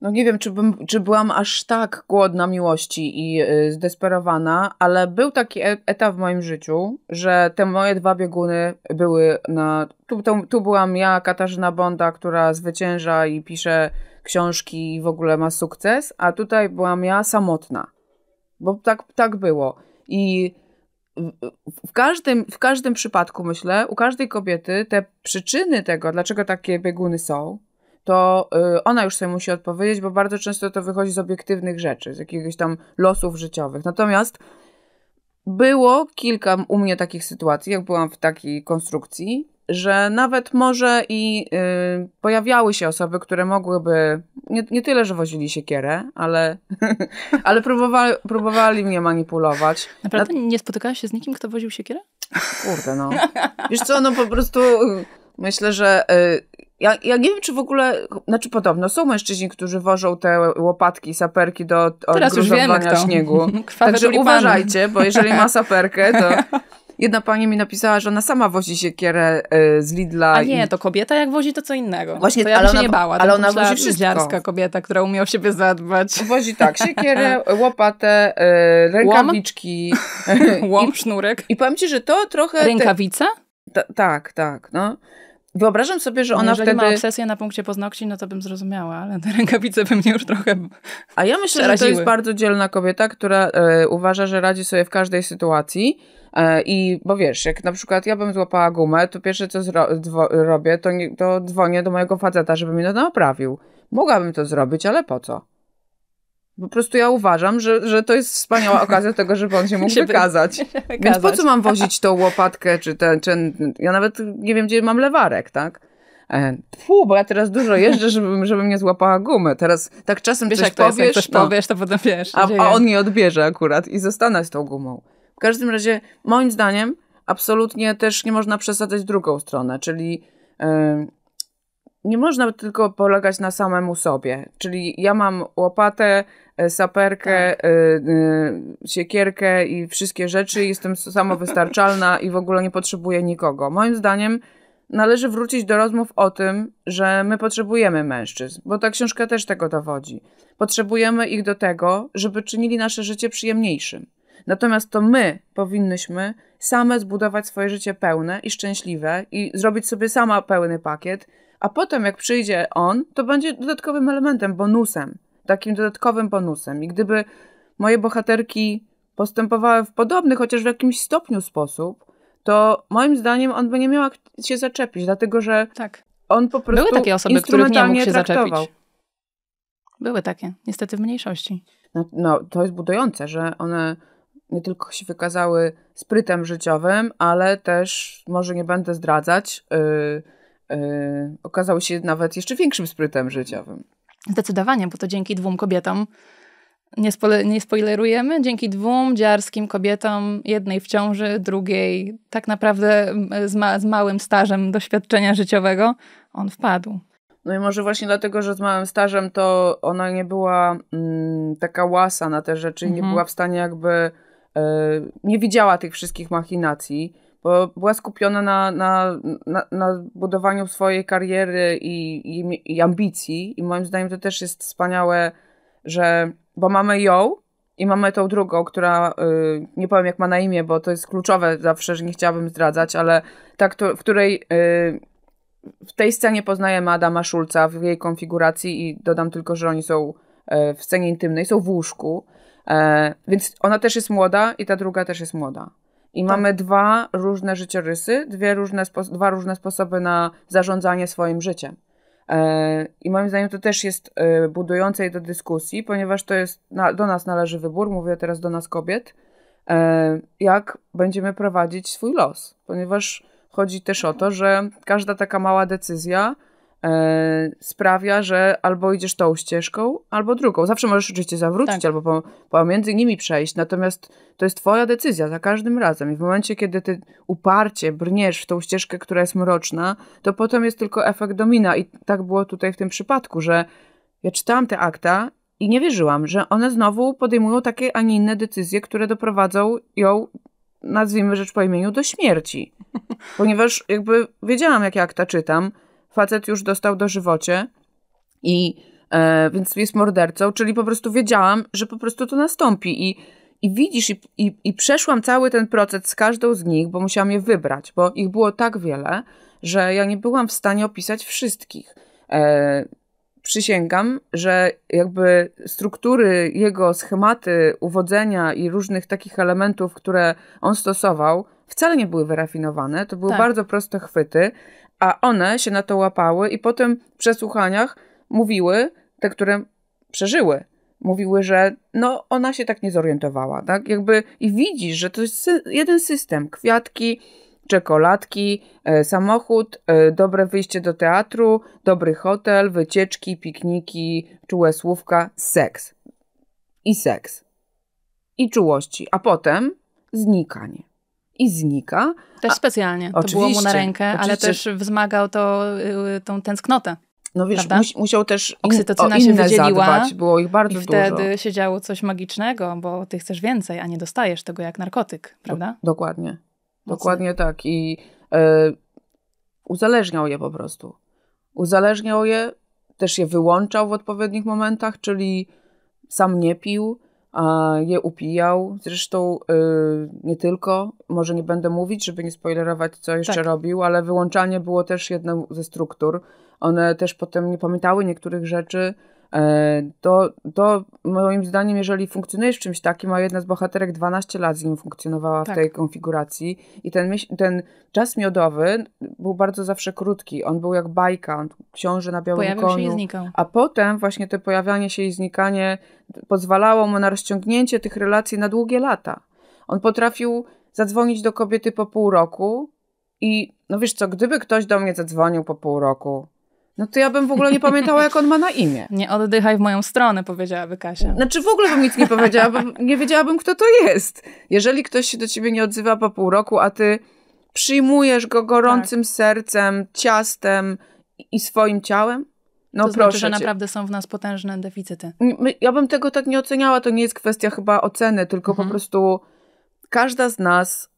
No nie wiem, czy, bym, czy byłam aż tak głodna miłości i yy, zdesperowana, ale był taki e, etap w moim życiu, że te moje dwa bieguny były na... Tu, tu, tu byłam ja, Katarzyna Bonda, która zwycięża i pisze książki i w ogóle ma sukces, a tutaj byłam ja samotna. Bo tak, tak było. I w każdym, w każdym przypadku, myślę, u każdej kobiety te przyczyny tego, dlaczego takie bieguny są, to y, ona już sobie musi odpowiedzieć, bo bardzo często to wychodzi z obiektywnych rzeczy, z jakichś tam losów życiowych. Natomiast było kilka u mnie takich sytuacji, jak byłam w takiej konstrukcji, że nawet może i y, pojawiały się osoby, które mogłyby, nie, nie tyle, że wozili siekierę, ale, ale próbowali, próbowali mnie manipulować. Naprawdę Na... nie spotykałaś się z nikim, kto woził siekierę? Kurde no. Wiesz co, no po prostu y, myślę, że... Y, ja, ja, nie wiem, czy w ogóle, znaczy podobno są mężczyźni, którzy wożą te łopatki, saperki do odgruzowania śniegu. Kwawe Także uważajcie, bo jeżeli ma saperkę, to Jedna pani mi napisała, że ona sama wozi siekierę e, z Lidla. A nie, i... to kobieta jak wozi, to co innego. Właśnie, to ja ale się ona, nie bała. Ale ona wozi wszystko. kobieta, która umie o siebie zadbać. Wozi tak, siekierę, e, łopatę, e, rękawiczki. Łom, I, sznurek. I powiem ci, że to trochę... Rękawica? Te... Ta, tak, tak, no. Wyobrażam sobie, że ona Jeżeli wtedy... ma obsesję na punkcie poznokci, no to bym zrozumiała, ale te rękawice by mnie już trochę A ja myślę, przeraziły. że to jest bardzo dzielna kobieta, która e, uważa, że radzi sobie w każdej sytuacji. E, I bo wiesz, jak na przykład ja bym złapała gumę, to pierwsze co robię, to, nie, to dzwonię do mojego faceta, żeby mi to naprawił. Mogłabym to zrobić, ale po co? Po prostu ja uważam, że, że to jest wspaniała okazja do tego, żeby on się mógł wykazać. Więc po co mam wozić tą łopatkę, czy ten, czy... Ja nawet nie wiem, gdzie mam lewarek, tak? E, Fu, bo ja teraz dużo jeżdżę, żebym, żebym nie złapała gumy. Teraz tak czasem wiesz, coś jak to powiesz, jest, jak coś no, powiesz, to potem wiesz. A, a, on nie odbierze akurat i zostanę z tą gumą. W każdym razie, moim zdaniem, absolutnie też nie można przesadzać drugą stronę, czyli... Yy, nie można tylko polegać na samemu sobie. Czyli ja mam łopatę, e, saperkę, tak. E, e, siekierkę i wszystkie rzeczy, jestem samowystarczalna i w ogóle nie potrzebuję nikogo. Moim zdaniem należy wrócić do rozmów o tym, że my potrzebujemy mężczyzn, bo ta książka też tego dowodzi. Potrzebujemy ich do tego, żeby czynili nasze życie przyjemniejszym. Natomiast to my powinnyśmy same zbudować swoje życie pełne i szczęśliwe i zrobić sobie sama pełny pakiet a potem jak przyjdzie on, to będzie dodatkowym elementem, bonusem, takim dodatkowym bonusem. I gdyby moje bohaterki postępowały w podobny, chociaż w jakimś stopniu sposób, to moim zdaniem on by nie miał się zaczepić, dlatego że tak. on po prostu Były takie osoby, których nie mógł się traktował. zaczepić. Były takie, niestety w mniejszości. No, no, to jest budujące, że one nie tylko się wykazały sprytem życiowym, ale też, może nie będę zdradzać, yy, E, okazał się nawet jeszcze większym sprytem życiowym. Zdecydowanie, bo to dzięki dwóm kobietom, nie, spole, nie spoilerujemy, dzięki dwóm dziarskim kobietom, jednej w ciąży, drugiej tak naprawdę z, ma, z małym stażem doświadczenia życiowego, on wpadł. No i może właśnie dlatego, że z małym stażem to ona nie była mm, taka łasa na te rzeczy, mhm. nie była w stanie jakby, e, nie widziała tych wszystkich machinacji bo była skupiona na, na, na, na budowaniu swojej kariery i, i, i, ambicji. I moim zdaniem to też jest wspaniałe, że bo mamy ją i mamy tą drugą, która y, nie powiem jak ma na imię, bo to jest kluczowe zawsze, że nie chciałabym zdradzać, ale ta, w której y, w tej scenie poznajemy Adama Szulca w jej konfiguracji i dodam tylko, że oni są y, w scenie intymnej, są w łóżku. E, więc ona też jest młoda i ta druga też jest młoda. I tak. mamy dwa różne życiorysy, dwie różne dwa różne sposoby na zarządzanie swoim życiem. E, I moim zdaniem to też jest e, budujące do dyskusji, ponieważ to jest, do nas należy wybór, mówię teraz do nas kobiet, e, jak będziemy prowadzić swój los, ponieważ chodzi też o to, że każda taka mała decyzja E, sprawia, że albo idziesz tą ścieżką, albo drugą. Zawsze możesz oczywiście zawrócić tak. albo pomiędzy nimi przejść, natomiast to jest twoja decyzja za każdym razem i w momencie, kiedy ty uparcie brniesz w tą ścieżkę, która jest mroczna, to potem jest tylko efekt domina i tak było tutaj w tym przypadku, że ja czytałam te akta i nie wierzyłam, że one znowu podejmują takie, a nie inne decyzje, które doprowadzą ją nazwijmy rzecz po imieniu, do śmierci. Ponieważ jakby wiedziałam, jakie akta czytam, facet już dostał dożywocie i e, więc jest mordercą, czyli po prostu wiedziałam, że po prostu to nastąpi i i widzisz, i, i, i, przeszłam cały ten proces z każdą z nich, bo musiałam je wybrać, bo ich było tak wiele, że ja nie byłam w stanie opisać wszystkich. E, przysięgam, że jakby struktury jego schematy uwodzenia i różnych takich elementów, które on stosował, wcale nie były wyrafinowane. To były tak. bardzo proste chwyty a one się na to łapały i potem w przesłuchaniach mówiły, te, które przeżyły, mówiły, że no ona się tak nie zorientowała, tak? Jakby i widzisz, że to jest jeden system, kwiatki, czekoladki, e, samochód, e, dobre wyjście do teatru, dobry hotel, wycieczki, pikniki, czułe słówka, seks. I seks. I czułości. A potem znikanie i znika. Też specjalnie, A, to było mu na rękę, ale też wzmagał to, y, y, tą tęsknotę. No wiesz, mus, musiał też oksytocyna in, się wydzieliła, zadbać, było ich bardzo i wtedy dużo. się działo coś magicznego, bo ty chcesz więcej, a nie dostajesz tego jak narkotyk, prawda? Do, dokładnie. Dokładnie tak i e, uzależniał je po prostu. Uzależniał je, też je wyłączał w odpowiednich momentach, czyli sam nie pił, je upijał. Zresztą y, nie tylko, może nie będę mówić, żeby nie spoilerować, co jeszcze tak. robił, ale wyłączanie było też jedną ze struktur. One też potem nie pamiętały niektórych rzeczy, E, to, to moim zdaniem, jeżeli funkcjonujesz w czymś takim, a jedna z bohaterek 12 lat z nim funkcjonowała tak. w tej konfiguracji i ten, ten czas miodowy był bardzo zawsze krótki. On był jak bajka, on książę na białym Pojawił koniu. się i znikał. A potem właśnie to pojawianie się i znikanie pozwalało mu na rozciągnięcie tych relacji na długie lata. On potrafił zadzwonić do kobiety po pół roku i no wiesz co, gdyby ktoś do mnie zadzwonił po pół roku, no to ja bym w ogóle nie pamiętała, jak on ma na imię. Nie oddychaj w moją stronę, powiedziałaby Kasia. Znaczy w ogóle bym nic nie powiedziała, bo nie wiedziałabym, kto to jest. Jeżeli ktoś się do ciebie nie odzywa po pół roku, a ty przyjmujesz go gorącym tak. sercem, ciastem i swoim ciałem, no to znaczy, proszę. Znaczy, że naprawdę są w nas potężne deficyty. Ja bym tego tak nie oceniała, to nie jest kwestia chyba oceny, tylko mhm. po prostu każda z nas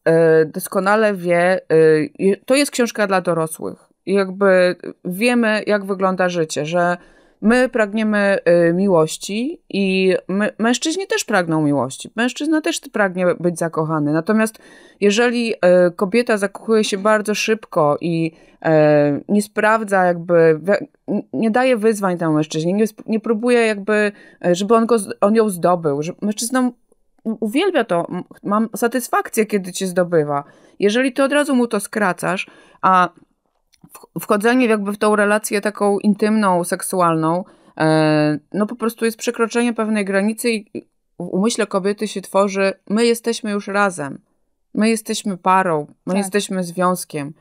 y, doskonale wie, y, to jest książka dla dorosłych jakby wiemy, jak wygląda życie, że my pragniemy y, miłości i my, mężczyźni też pragną miłości. Mężczyzna też pragnie być zakochany. Natomiast jeżeli y, kobieta zakochuje się bardzo szybko i y, nie sprawdza jakby, nie daje wyzwań temu mężczyźnie, nie, nie próbuje jakby, żeby on, go, on ją zdobył, że mężczyzna uwielbia to, mam satysfakcję, kiedy cię zdobywa. Jeżeli ty od razu mu to skracasz, a wchodzenie jakby w tą relację taką intymną, seksualną, e, no po prostu jest przekroczenie pewnej granicy i w umyśle kobiety się tworzy, my jesteśmy już razem, my jesteśmy parą, my tak. jesteśmy związkiem.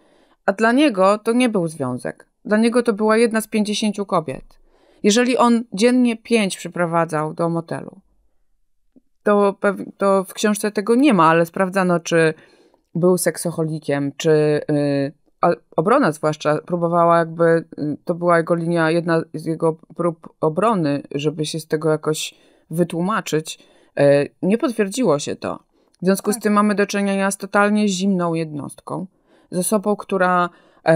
A dla niego to nie był związek. Dla niego to była jedna z pięćdziesięciu kobiet. Jeżeli on dziennie pięć przyprowadzał do motelu, to, to w książce tego nie ma, ale sprawdzano, czy był seksocholikiem, czy y, obrona zwłaszcza próbowała jakby, to była jego linia, jedna z jego prób obrony, żeby się z tego jakoś wytłumaczyć. E, nie potwierdziło się to. W związku tak. z tym mamy do czynienia z totalnie zimną jednostką, z osobą, która e,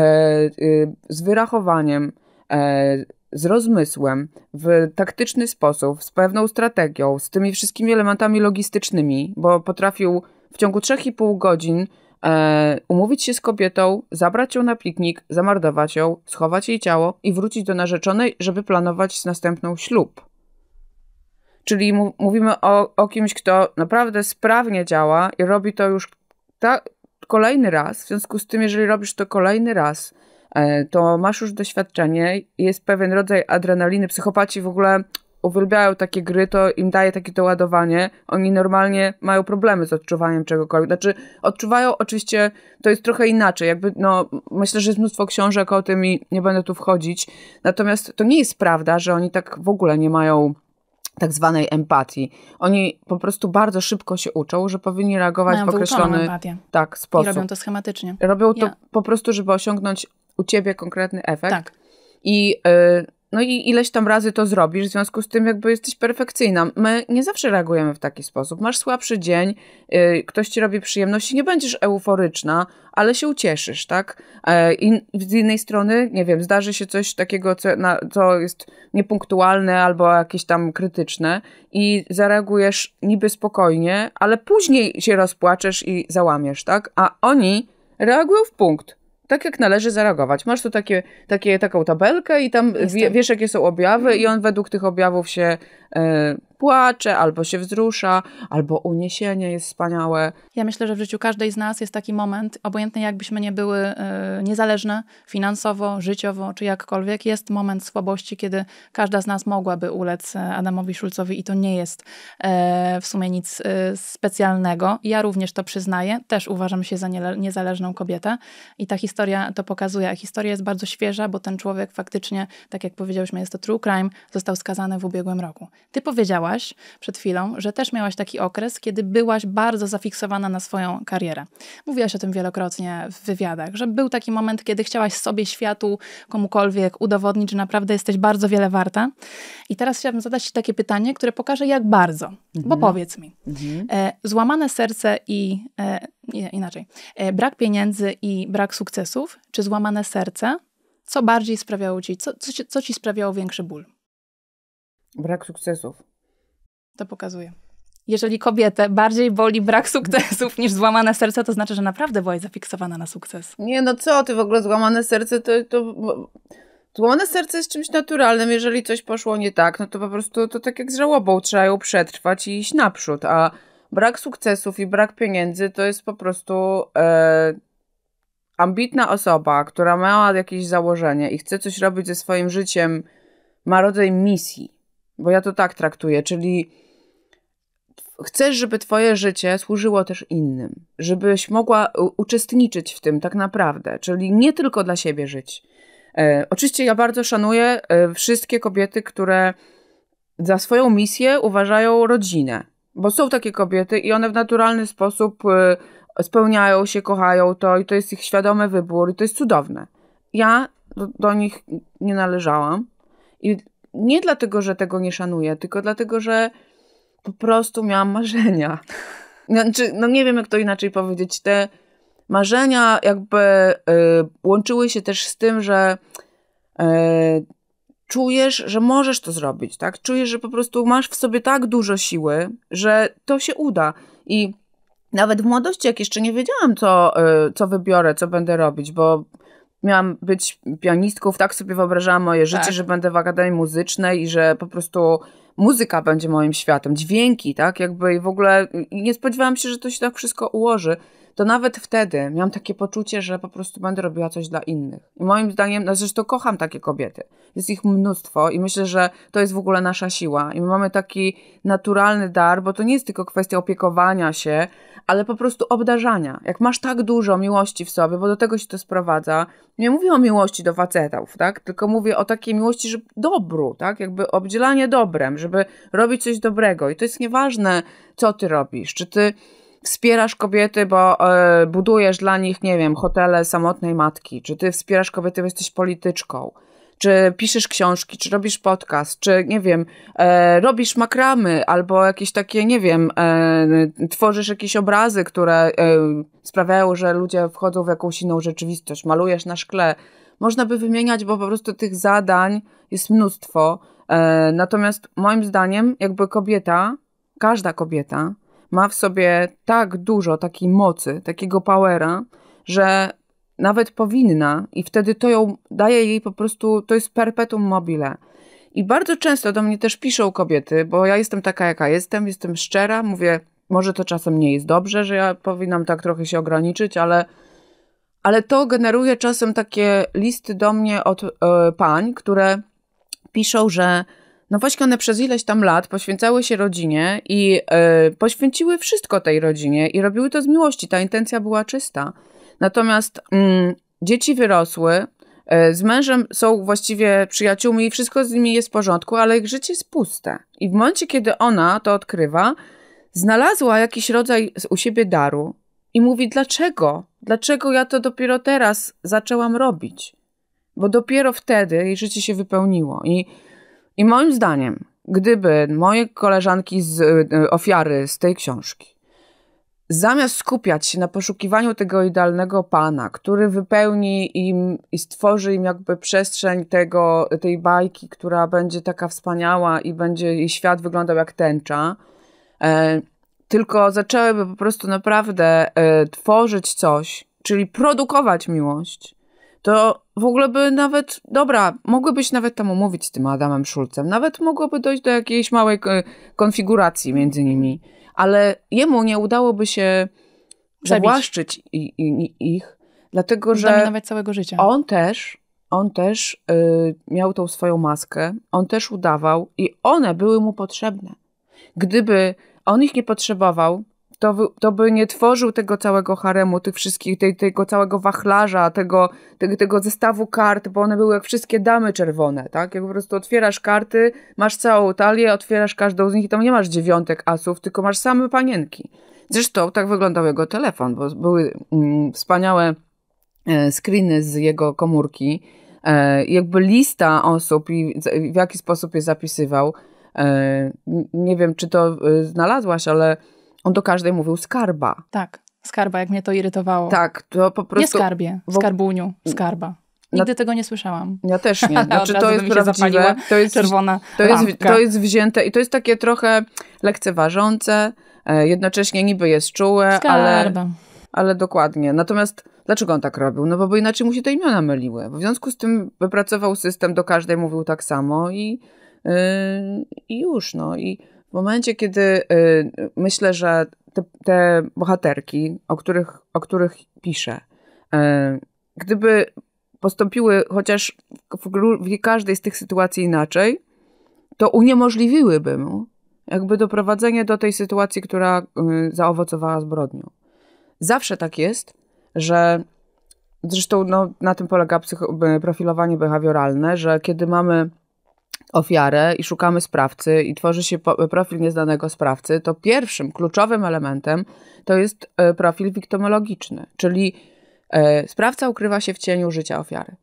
y, z wyrachowaniem, e, z rozmysłem, w taktyczny sposób, z pewną strategią, z tymi wszystkimi elementami logistycznymi, bo potrafił w ciągu 3,5 godzin E, umówić się z kobietą, zabrać ją na piknik, zamordować ją, schować jej ciało i wrócić do narzeczonej, żeby planować następną ślub. Czyli mówimy o, o kimś, kto naprawdę sprawnie działa i robi to już ta, kolejny raz. W związku z tym, jeżeli robisz to kolejny raz, e, to masz już doświadczenie, i jest pewien rodzaj adrenaliny. Psychopaci w ogóle uwielbiają takie gry, to im daje takie doładowanie. Oni normalnie mają problemy z odczuwaniem czegokolwiek. Znaczy, odczuwają oczywiście, to jest trochę inaczej. Jakby, no, myślę, że jest mnóstwo książek o tym i nie będę tu wchodzić. Natomiast to nie jest prawda, że oni tak w ogóle nie mają tak zwanej empatii. Oni po prostu bardzo szybko się uczą, że powinni reagować Mają w określony tak, sposób. I robią to schematycznie. Robią ja. to po prostu, żeby osiągnąć u ciebie konkretny efekt. Tak. I y, no i ileś tam razy to zrobisz, w związku z tym jakby jesteś perfekcyjna. My nie zawsze reagujemy w taki sposób. Masz słabszy dzień, yy, ktoś ci robi przyjemność i nie będziesz euforyczna, ale się ucieszysz, tak? Yy, I z innej strony, nie wiem, zdarzy się coś takiego, co, na, co jest niepunktualne albo jakieś tam krytyczne i zareagujesz niby spokojnie, ale później się rozpłaczesz i załamiesz, tak? A oni reagują w punkt tak jak należy zareagować. Masz tu takie, takie, taką tabelkę i tam wie, wiesz, jakie są objawy i on według tych objawów się... Yy, płacze, albo się wzrusza, albo uniesienie jest wspaniałe. Ja myślę, że w życiu każdej z nas jest taki moment, obojętnie jakbyśmy nie były e, niezależne finansowo, życiowo czy jakkolwiek, jest moment słabości, kiedy każda z nas mogłaby ulec e, Adamowi Szulcowi i to nie jest e, w sumie nic specjalnego. Ja również to przyznaję, też uważam się za nie, niezależną kobietę i ta historia to pokazuje. A historia jest bardzo świeża, bo ten człowiek faktycznie, tak jak powiedziałyśmy, jest to true crime, został skazany w ubiegłym roku. Ty powiedziałaś, wspomniałaś przed chwilą, że też miałaś taki okres, kiedy byłaś bardzo zafiksowana na swoją karierę. Mówiłaś o tym wielokrotnie w wywiadach, że był taki moment, kiedy chciałaś sobie, światu, komukolwiek udowodnić, że naprawdę jesteś bardzo wiele warta. I teraz chciałabym zadać Ci takie pytanie, które pokaże, jak bardzo. Mhm. Bo powiedz mi, mhm. e, złamane serce i e, nie, inaczej, e, brak pieniędzy i brak sukcesów, czy złamane serce, co bardziej sprawiało ci, co, co, co ci sprawiało większy ból? Brak sukcesów to pokazuje. Jeżeli kobietę bardziej boli brak sukcesów niż złamane serce, to znaczy, że naprawdę byłaś zafiksowana na sukces. Nie, no co ty w ogóle, złamane serce to... to... Złamane serce jest czymś naturalnym, jeżeli coś poszło nie tak, no to po prostu to tak jak z żałobą, trzeba ją przetrwać i iść naprzód, a brak sukcesów i brak pieniędzy to jest po prostu e, ambitna osoba, która ma jakieś założenie i chce coś robić ze swoim życiem, ma rodzaj misji, bo ja to tak traktuję, czyli chcesz, żeby twoje życie służyło też innym, żebyś mogła uczestniczyć w tym tak naprawdę, czyli nie tylko dla siebie żyć. E, oczywiście ja bardzo szanuję e, wszystkie kobiety, które za swoją misję uważają rodzinę, bo są takie kobiety i one w naturalny sposób e, spełniają się, kochają to i to jest ich świadomy wybór i to jest cudowne. Ja do, do nich nie należałam i nie dlatego, że tego nie szanuję, tylko dlatego, że po prostu miałam marzenia. No, znaczy, no nie wiem, jak to inaczej powiedzieć. Te marzenia jakby y, łączyły się też z tym, że y, czujesz, że możesz to zrobić, tak? Czujesz, że po prostu masz w sobie tak dużo siły, że to się uda. I nawet w młodości, jak jeszcze nie wiedziałam, co, y, co wybiorę, co będę robić, bo miałam być pianistką, tak sobie wyobrażałam moje życie, tak. że będę w Akademii Muzycznej i że po prostu muzyka będzie moim światem, dźwięki, tak? Jakby i w ogóle nie spodziewałam się, że to się tak wszystko ułoży. To nawet wtedy miałam takie poczucie, że po prostu będę robiła coś dla innych. I moim zdaniem, no zresztą kocham takie kobiety. Jest ich mnóstwo i myślę, że to jest w ogóle nasza siła. I my mamy taki naturalny dar, bo to nie jest tylko kwestia opiekowania się, ale po prostu obdarzania. Jak masz tak dużo miłości w sobie, bo do tego się to sprowadza, nie mówię o miłości do facetów, tak? Tylko mówię o takiej miłości, że dobru, tak? Jakby obdzielanie dobrem, żeby robić coś dobrego. I to jest nieważne, co ty robisz. Czy ty wspierasz kobiety, bo e, budujesz dla nich, nie wiem, hotele samotnej matki, czy ty wspierasz kobiety, bo jesteś polityczką czy piszesz książki, czy robisz podcast, czy nie wiem, e, robisz makramy albo jakieś takie, nie wiem, e, tworzysz jakieś obrazy, które e, sprawiają, że ludzie wchodzą w jakąś inną rzeczywistość, malujesz na szkle. Można by wymieniać, bo po prostu tych zadań jest mnóstwo. E, natomiast moim zdaniem, jakby kobieta, każda kobieta, ma w sobie tak dużo takiej mocy, takiego powera, że nawet powinna, i wtedy to ją daje jej po prostu, to jest perpetuum mobile. I bardzo często do mnie też piszą kobiety, bo ja jestem taka, jaka jestem, jestem szczera, mówię, może to czasem nie jest dobrze, że ja powinnam tak trochę się ograniczyć, ale, ale to generuje czasem takie listy do mnie od y, pań, które piszą, że no właśnie one przez ileś tam lat poświęcały się rodzinie i y, poświęciły wszystko tej rodzinie i robiły to z miłości, ta intencja była czysta Natomiast mm, dzieci wyrosły, e, z mężem są właściwie przyjaciółmi i wszystko z nimi jest w porządku, ale ich życie jest puste. I w momencie, kiedy ona to odkrywa, znalazła jakiś rodzaj u siebie daru i mówi: Dlaczego? Dlaczego ja to dopiero teraz zaczęłam robić? Bo dopiero wtedy jej życie się wypełniło. I, i moim zdaniem, gdyby moje koleżanki z e, ofiary z tej książki zamiast skupiać się na poszukiwaniu tego idealnego pana, który wypełni im i stworzy im jakby przestrzeń tego, tej bajki, która będzie taka wspaniała i będzie jej świat wyglądał jak tęcza, e, tylko zaczęłyby po prostu naprawdę e, tworzyć coś, czyli produkować miłość, to w ogóle by nawet, dobra, mogłyby się nawet tam umówić z tym Adamem Szulcem, nawet mogłoby dojść do jakiejś małej e, konfiguracji między nimi ale jemu nie udałoby się zawłaszczyć ich, dlatego że. całego życia. On też, on też y, miał tą swoją maskę, on też udawał i one były mu potrzebne. Gdyby on ich nie potrzebował, to, to by nie tworzył tego całego haremu, tych wszystkich, tej, tego całego wachlarza, tego, tego, tego zestawu kart, bo one były jak wszystkie damy czerwone, tak? Jak po prostu otwierasz karty, masz całą talię, otwierasz każdą z nich i tam nie masz dziewiątek asów, tylko masz same panienki. Zresztą tak wyglądał jego telefon, bo były mm, wspaniałe e, screeny z jego komórki, e, jakby lista osób i w jaki sposób je zapisywał. E, nie wiem, czy to znalazłaś, ale on do każdej mówił skarba. Tak, skarba, jak mnie to irytowało. Tak, to po prostu... Nie skarbie, skarbuniu, skarba. Nigdy na... tego nie słyszałam. Ja też nie. Znaczy, to jest prawdziwe. To jest, czerwona to jest, to jest wzięte i to jest takie trochę lekceważące, e, jednocześnie niby jest czułe, Skarba. ale... Ale dokładnie. Natomiast dlaczego on tak robił? No bo, bo inaczej mu się te imiona myliły. W związku z tym wypracował system, do każdej mówił tak samo i, yy, i już. No. I w momencie, kiedy y, myślę, że te, te, bohaterki, o których, o których piszę, y, gdyby postąpiły chociaż w, w każdej z tych sytuacji inaczej, to uniemożliwiłyby mu jakby doprowadzenie do tej sytuacji, która y, zaowocowała zbrodnią. Zawsze tak jest, że zresztą no, na tym polega profilowanie behawioralne, że kiedy mamy ofiarę i szukamy sprawcy i tworzy się profil nieznanego sprawcy, to pierwszym kluczowym elementem to jest e, profil wiktomologiczny, czyli e, sprawca ukrywa się w cieniu życia ofiary.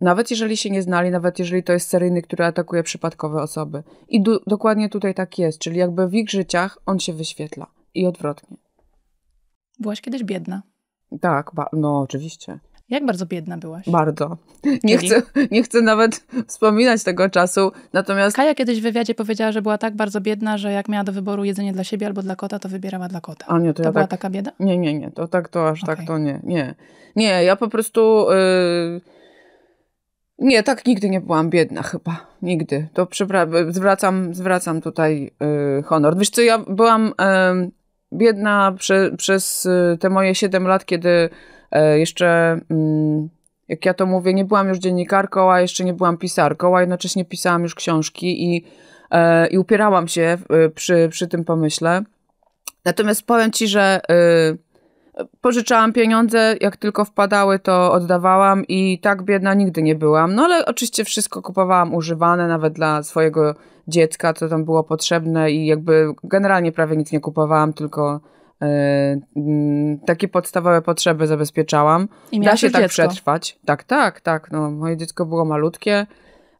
Nawet jeżeli się nie znali, nawet jeżeli to jest seryjny, który atakuje przypadkowe osoby. I do, dokładnie tutaj tak jest, czyli jakby w ich życiach on się wyświetla i odwrotnie. Byłaś kiedyś biedna. Tak, no oczywiście. Jak bardzo biedna byłaś? Bardzo. Nie chcę, nie chcę nawet wspominać tego czasu, natomiast... Kaja kiedyś w wywiadzie powiedziała, że była tak bardzo biedna, że jak miała do wyboru jedzenie dla siebie albo dla kota, to wybierała dla kota. A nie, to, to ja była tak... taka bieda? Nie, nie, nie. To tak, to aż okay. tak, to nie. Nie, nie ja po prostu... Yy... Nie, tak nigdy nie byłam biedna chyba. Nigdy. To przepra- zwracam, zwracam tutaj yy, honor. Wiesz co, ja byłam yy, biedna prze, przez y, te moje 7 lat, kiedy E, jeszcze mm, jak ja to mówię, nie byłam już dziennikarką, a jeszcze nie byłam pisarką, a jednocześnie pisałam już książki i, e, i upierałam się e, przy, przy tym pomyśle. Natomiast powiem ci, że pożyczałam pieniądze, jak tylko wpadały, to oddawałam i tak biedna nigdy nie byłam. No ale oczywiście wszystko kupowałam używane, nawet dla swojego dziecka, co tam było potrzebne i jakby generalnie prawie nic nie kupowałam, tylko E, mm, takie podstawowe potrzeby zabezpieczałam. I da się tak dziecko. przetrwać. Tak, tak, tak. No, moje dziecko było malutkie.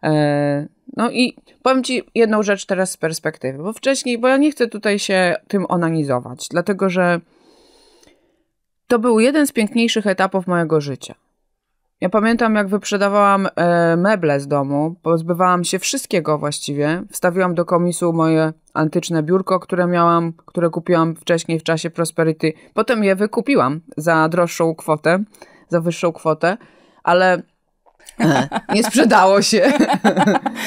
E, no i powiem Ci jedną rzecz teraz z perspektywy, bo wcześniej, bo ja nie chcę tutaj się tym onanizować, dlatego że to był jeden z piękniejszych etapów mojego życia. Ja pamiętam, jak wyprzedawałam e, meble z domu, pozbywałam się wszystkiego właściwie. Wstawiłam do komisu moje antyczne biurko, które miałam, które kupiłam wcześniej w czasie Prosperity. Potem je wykupiłam za droższą kwotę, za wyższą kwotę, ale e, nie sprzedało się.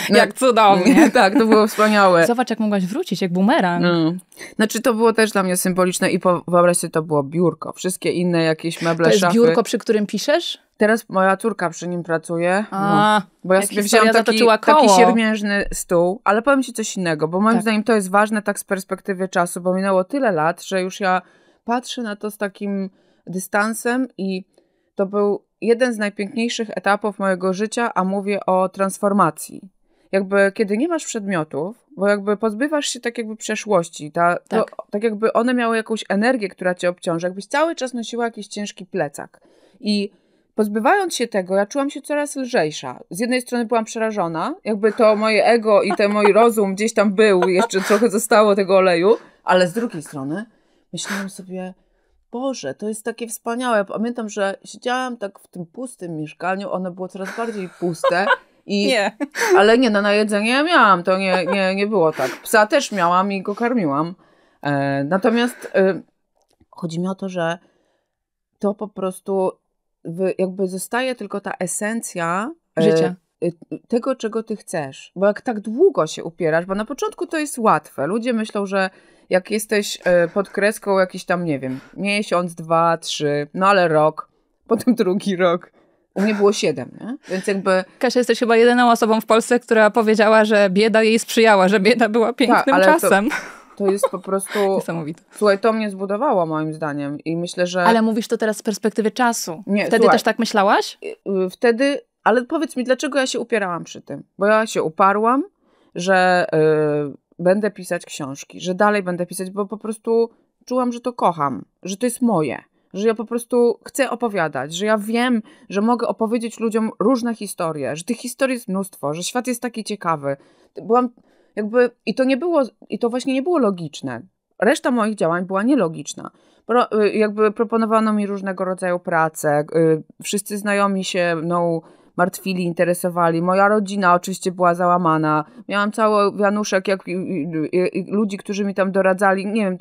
No, jak cudownie. Tak, to było wspaniałe. Zobacz, jak mogłaś wrócić, jak bumerang. Mm. Znaczy, to było też dla mnie symboliczne i wyobraź sobie, to było biurko. Wszystkie inne jakieś meble, To jest szafy. biurko, przy którym piszesz? Teraz moja córka przy nim pracuje. A, no. Bo ja sobie wziąłam taki, taki siermiężny stół, ale powiem ci coś innego, bo moim tak. zdaniem to jest ważne tak z perspektywy czasu, bo minęło tyle lat, że już ja patrzę na to z takim dystansem i to był jeden z najpiękniejszych etapów mojego życia, a mówię o transformacji. Jakby kiedy nie masz przedmiotów, bo jakby pozbywasz się tak jakby przeszłości, ta, tak. tak jakby one miały jakąś energię, która cię obciąża, jakbyś cały czas nosiła jakiś ciężki plecak. I Pozbywając się tego, ja czułam się coraz lżejsza. Z jednej strony byłam przerażona, jakby to moje ego i ten mój rozum gdzieś tam był, jeszcze trochę zostało tego oleju, ale z drugiej strony myślałam sobie, Boże, to jest takie wspaniałe. pamiętam, że siedziałam tak w tym pustym mieszkaniu, ono było coraz bardziej puste. I, nie. Ale nie, no, na jedzenie miałam, to nie, nie, nie było tak. Psa też miałam i go karmiłam. E, natomiast e, chodzi mi o to, że to po prostu jakby zostaje tylko ta esencja e, życia. E, tego, czego ty chcesz. Bo jak tak długo się upierasz, bo na początku to jest łatwe. Ludzie myślą, że jak jesteś e, pod kreską jakiś tam, nie wiem, miesiąc, dwa, trzy, no ale rok, potem drugi rok. U mnie było siedem, nie? Więc jakby... Kasia, jesteś chyba jedyną osobą w Polsce, która powiedziała, że bieda jej sprzyjała, że bieda była tak, pięknym czasem. To to jest po prostu. Niesamowite. Słuchaj, to mnie zbudowało moim zdaniem i myślę, że. Ale mówisz to teraz z perspektywy czasu. Nie, Wtedy słuchaj, też tak myślałaś? Y, y, wtedy, ale powiedz mi, dlaczego ja się upierałam przy tym? Bo ja się uparłam, że yy, będę pisać książki, że dalej będę pisać, bo po prostu czułam, że to kocham, że to jest moje że ja po prostu chcę opowiadać, że ja wiem, że mogę opowiedzieć ludziom różne historie, że tych historii jest mnóstwo, że świat jest taki ciekawy. Byłam jakby, I to nie było, i to właśnie nie było logiczne. Reszta moich działań była nielogiczna. Pro, y, jakby proponowano mi różnego rodzaju prace, y, wszyscy znajomi się mną martwili, interesowali. Moja rodzina oczywiście była załamana. Miałam cały wianuszek jak, i, i, i ludzi, którzy mi tam doradzali. Nie wiem,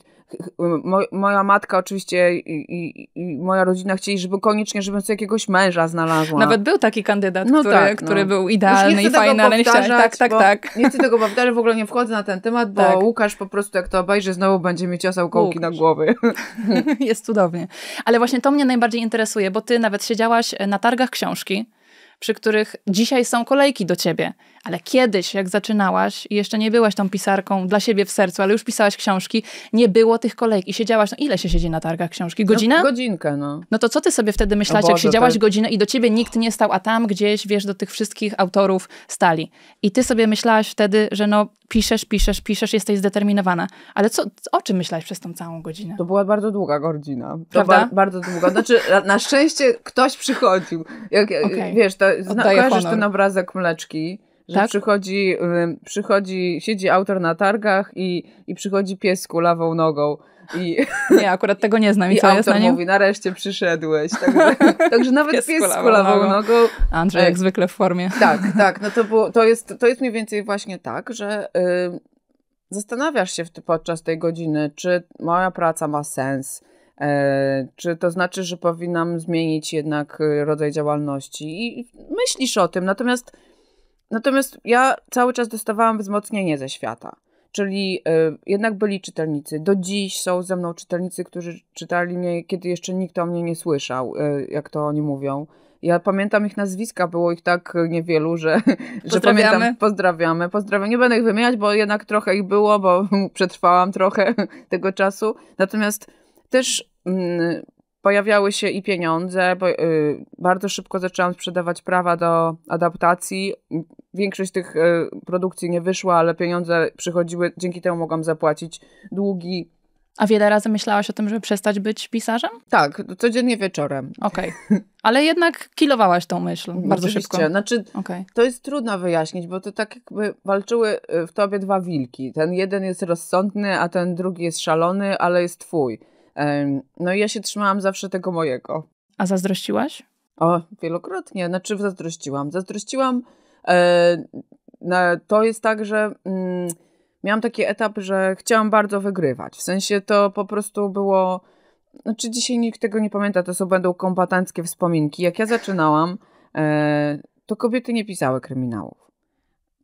moja matka oczywiście i, i, i, moja rodzina chcieli, żeby koniecznie, żebym sobie jakiegoś męża znalazła. Nawet był taki kandydat, no który, tak, który no. był idealny i fajny, ale nie Tak, tak, tak. Nie chcę tego powtarzać, w ogóle nie wchodzę na ten temat, bo tak. Łukasz po prostu jak to obejrzy, znowu będzie mi ciosał kołki Łukasz. na głowy. Jest cudownie. Ale właśnie to mnie najbardziej interesuje, bo ty nawet siedziałaś na targach książki, przy których dzisiaj są kolejki do ciebie, ale kiedyś, jak zaczynałaś i jeszcze nie byłaś tą pisarką dla siebie w sercu, ale już pisałaś książki, nie było tych kolejek i siedziałaś, no ile się siedzi na targach książki? Godzina? No, godzinkę, no. No to co ty sobie wtedy myślałaś, no jak siedziałaś tak. godzinę i do ciebie nikt nie stał, a tam gdzieś, wiesz, do tych wszystkich autorów stali. I ty sobie myślałaś wtedy, że no piszesz, piszesz, piszesz, jesteś zdeterminowana. Ale co, o czym myślałaś przez tą całą godzinę? To była bardzo długa godzina. Prawda? Ba bardzo długa. Znaczy, na szczęście ktoś przychodził. Jak, okay. Wiesz, to, zna, kojarzysz honor. ten obrazek Mleczki, że tak? przychodzi, y, przychodzi, siedzi autor na targach i, i przychodzi pies z kulawą nogą. I, nie, akurat tego nie znam. I, i co autor jest mówi, nareszcie przyszedłeś. Także, także nawet pies, pies z kulawą nogą. Andrzej jak e, zwykle w formie. Tak, tak. No to, było, to, jest, to jest mniej więcej właśnie tak, że y, zastanawiasz się w, podczas tej godziny, czy moja praca ma sens, e, czy to znaczy, że powinnam zmienić jednak y, rodzaj działalności i myślisz o tym, natomiast Natomiast ja cały czas dostawałam wzmocnienie ze świata. Czyli y, jednak byli czytelnicy. Do dziś są ze mną czytelnicy, którzy czytali mnie, kiedy jeszcze nikt o mnie nie słyszał, y, jak to oni mówią. Ja pamiętam ich nazwiska, było ich tak niewielu, że, że pamiętam. Pozdrawiamy. Pozdrawiam. Nie będę ich wymieniać, bo jednak trochę ich było, bo przetrwałam trochę tego czasu. Natomiast też mm, pojawiały się i pieniądze, bo y, bardzo szybko zaczęłam sprzedawać prawa do adaptacji. Większość tych y, produkcji nie wyszła, ale pieniądze przychodziły, dzięki temu mogłam zapłacić długi. A wiele razy myślałaś o tym, żeby przestać być pisarzem? Tak, codziennie wieczorem. Okej. Okay. Ale jednak kilowałaś tą myśl bardzo Oczywiście. szybko. Znaczy, okay. to jest trudno wyjaśnić, bo to tak jakby walczyły y, w tobie dwa wilki. Ten jeden jest rozsądny, a ten drugi jest szalony, ale jest twój. No i ja się trzymałam zawsze tego mojego. A zazdrościłaś? O, wielokrotnie. Znaczy zazdrościłam. Zazdrościłam. E, to jest tak, że mm, miałam taki etap, że chciałam bardzo wygrywać. W sensie to po prostu było... Znaczy dzisiaj nikt tego nie pamięta, to są będą kompetenckie wspominki. Jak ja zaczynałam, e, to kobiety nie pisały kryminałów.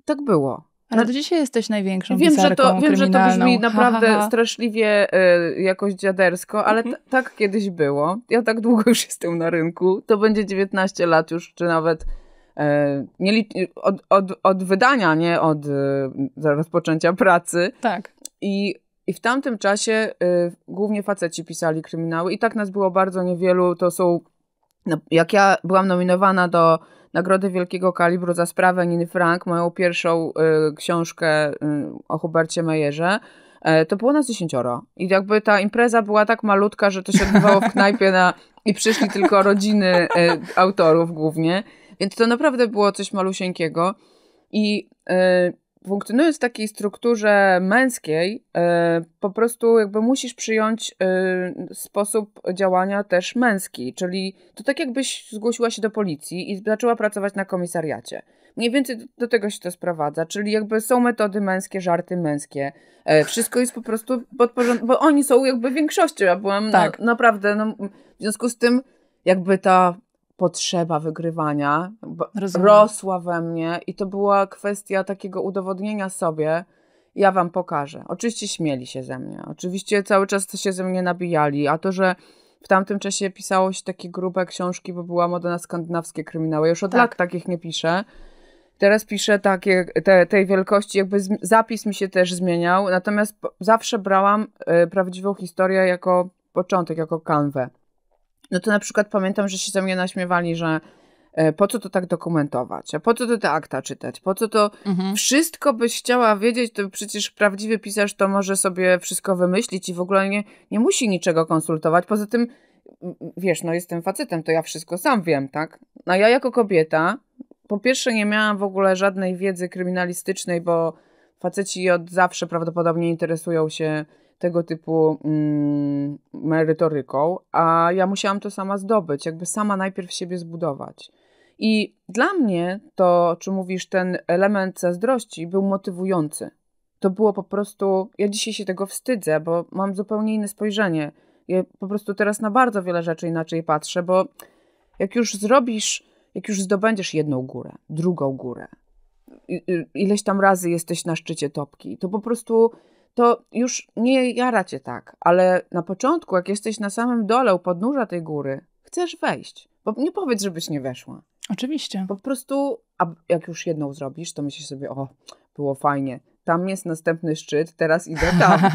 Tak było. Ale no do dzisiaj jesteś największą wiem, że to, Wiem, że to brzmi naprawdę ha, ha, straszliwie y, jakoś dziadersko, ale mhm. tak kiedyś było. Ja tak długo już jestem na rynku. To będzie 19 lat już, czy nawet y, nie od, od, od, wydania, nie od y, rozpoczęcia pracy. Tak. I, i w tamtym czasie głównie faceci pisali kryminały i tak nas było bardzo niewielu. To są no, jak ja byłam nominowana do Nagrody Wielkiego Kalibru za sprawę Niny Frank, moją pierwszą y, książkę y, o Hubercie Majerze, y, e, to było nas dziesięcioro. I jakby ta impreza była tak malutka, że to się odbywało w knajpie na, i przyszli tylko rodziny e, autorów głównie. Więc to naprawdę było coś malusieńkiego. I e, funkcjonując w takiej strukturze męskiej, e, po prostu jakby musisz przyjąć e, sposób działania też męski, czyli to tak jakbyś zgłosiła się do policji i zaczęła pracować na komisariacie. Mniej więcej do, tego się to sprowadza, czyli jakby są metody męskie, żarty męskie, e, wszystko jest po prostu podporządkowane, bo oni są jakby większością, ja byłam tak. na, naprawdę, no, w związku z tym jakby ta potrzeba wygrywania Rozumiem. rosła we mnie i to była kwestia takiego udowodnienia sobie, ja wam pokażę. Oczywiście śmieli się ze mnie, oczywiście cały czas się ze mnie nabijali, a to, że w tamtym czasie pisało się takie grube książki, bo była moda na skandynawskie kryminały, już od tak. lat takich nie piszę. Teraz piszę takie, te, tej wielkości, jakby zapis mi się też zmieniał, natomiast zawsze brałam y, prawdziwą historię jako początek, jako kanwę. No to na przykład pamiętam, że się ze mnie naśmiewali, że e, po co to tak dokumentować, a po co to te akta czytać, po co to mhm. wszystko byś chciała wiedzieć, to przecież prawdziwy pisarz to może sobie wszystko wymyślić i w ogóle nie, nie musi niczego konsultować, poza tym wiesz, no jestem facetem, to ja wszystko sam wiem, tak? A ja jako kobieta, po pierwsze nie miałam w ogóle żadnej wiedzy kryminalistycznej, bo faceci od zawsze prawdopodobnie interesują się tego typu mm, merytoryką, a ja musiałam to sama zdobyć, jakby sama najpierw siebie zbudować. I dla mnie to, czy mówisz, ten element zazdrości był motywujący. To było po prostu, ja dzisiaj się tego wstydzę, bo mam zupełnie inne spojrzenie. Ja po prostu teraz na bardzo wiele rzeczy inaczej patrzę, bo jak już zrobisz, jak już zdobędziesz jedną górę, drugą górę, ileś tam razy jesteś na szczycie topki, to po prostu to już nie jara cię tak, ale na początku, jak jesteś na samym dole, u podnóża tej góry, chcesz wejść. Bo nie powiedz, żebyś nie weszła. Oczywiście. Po prostu, a jak już jedną zrobisz, to myślisz sobie, o, było fajnie. Tam jest następny szczyt, teraz idę tam.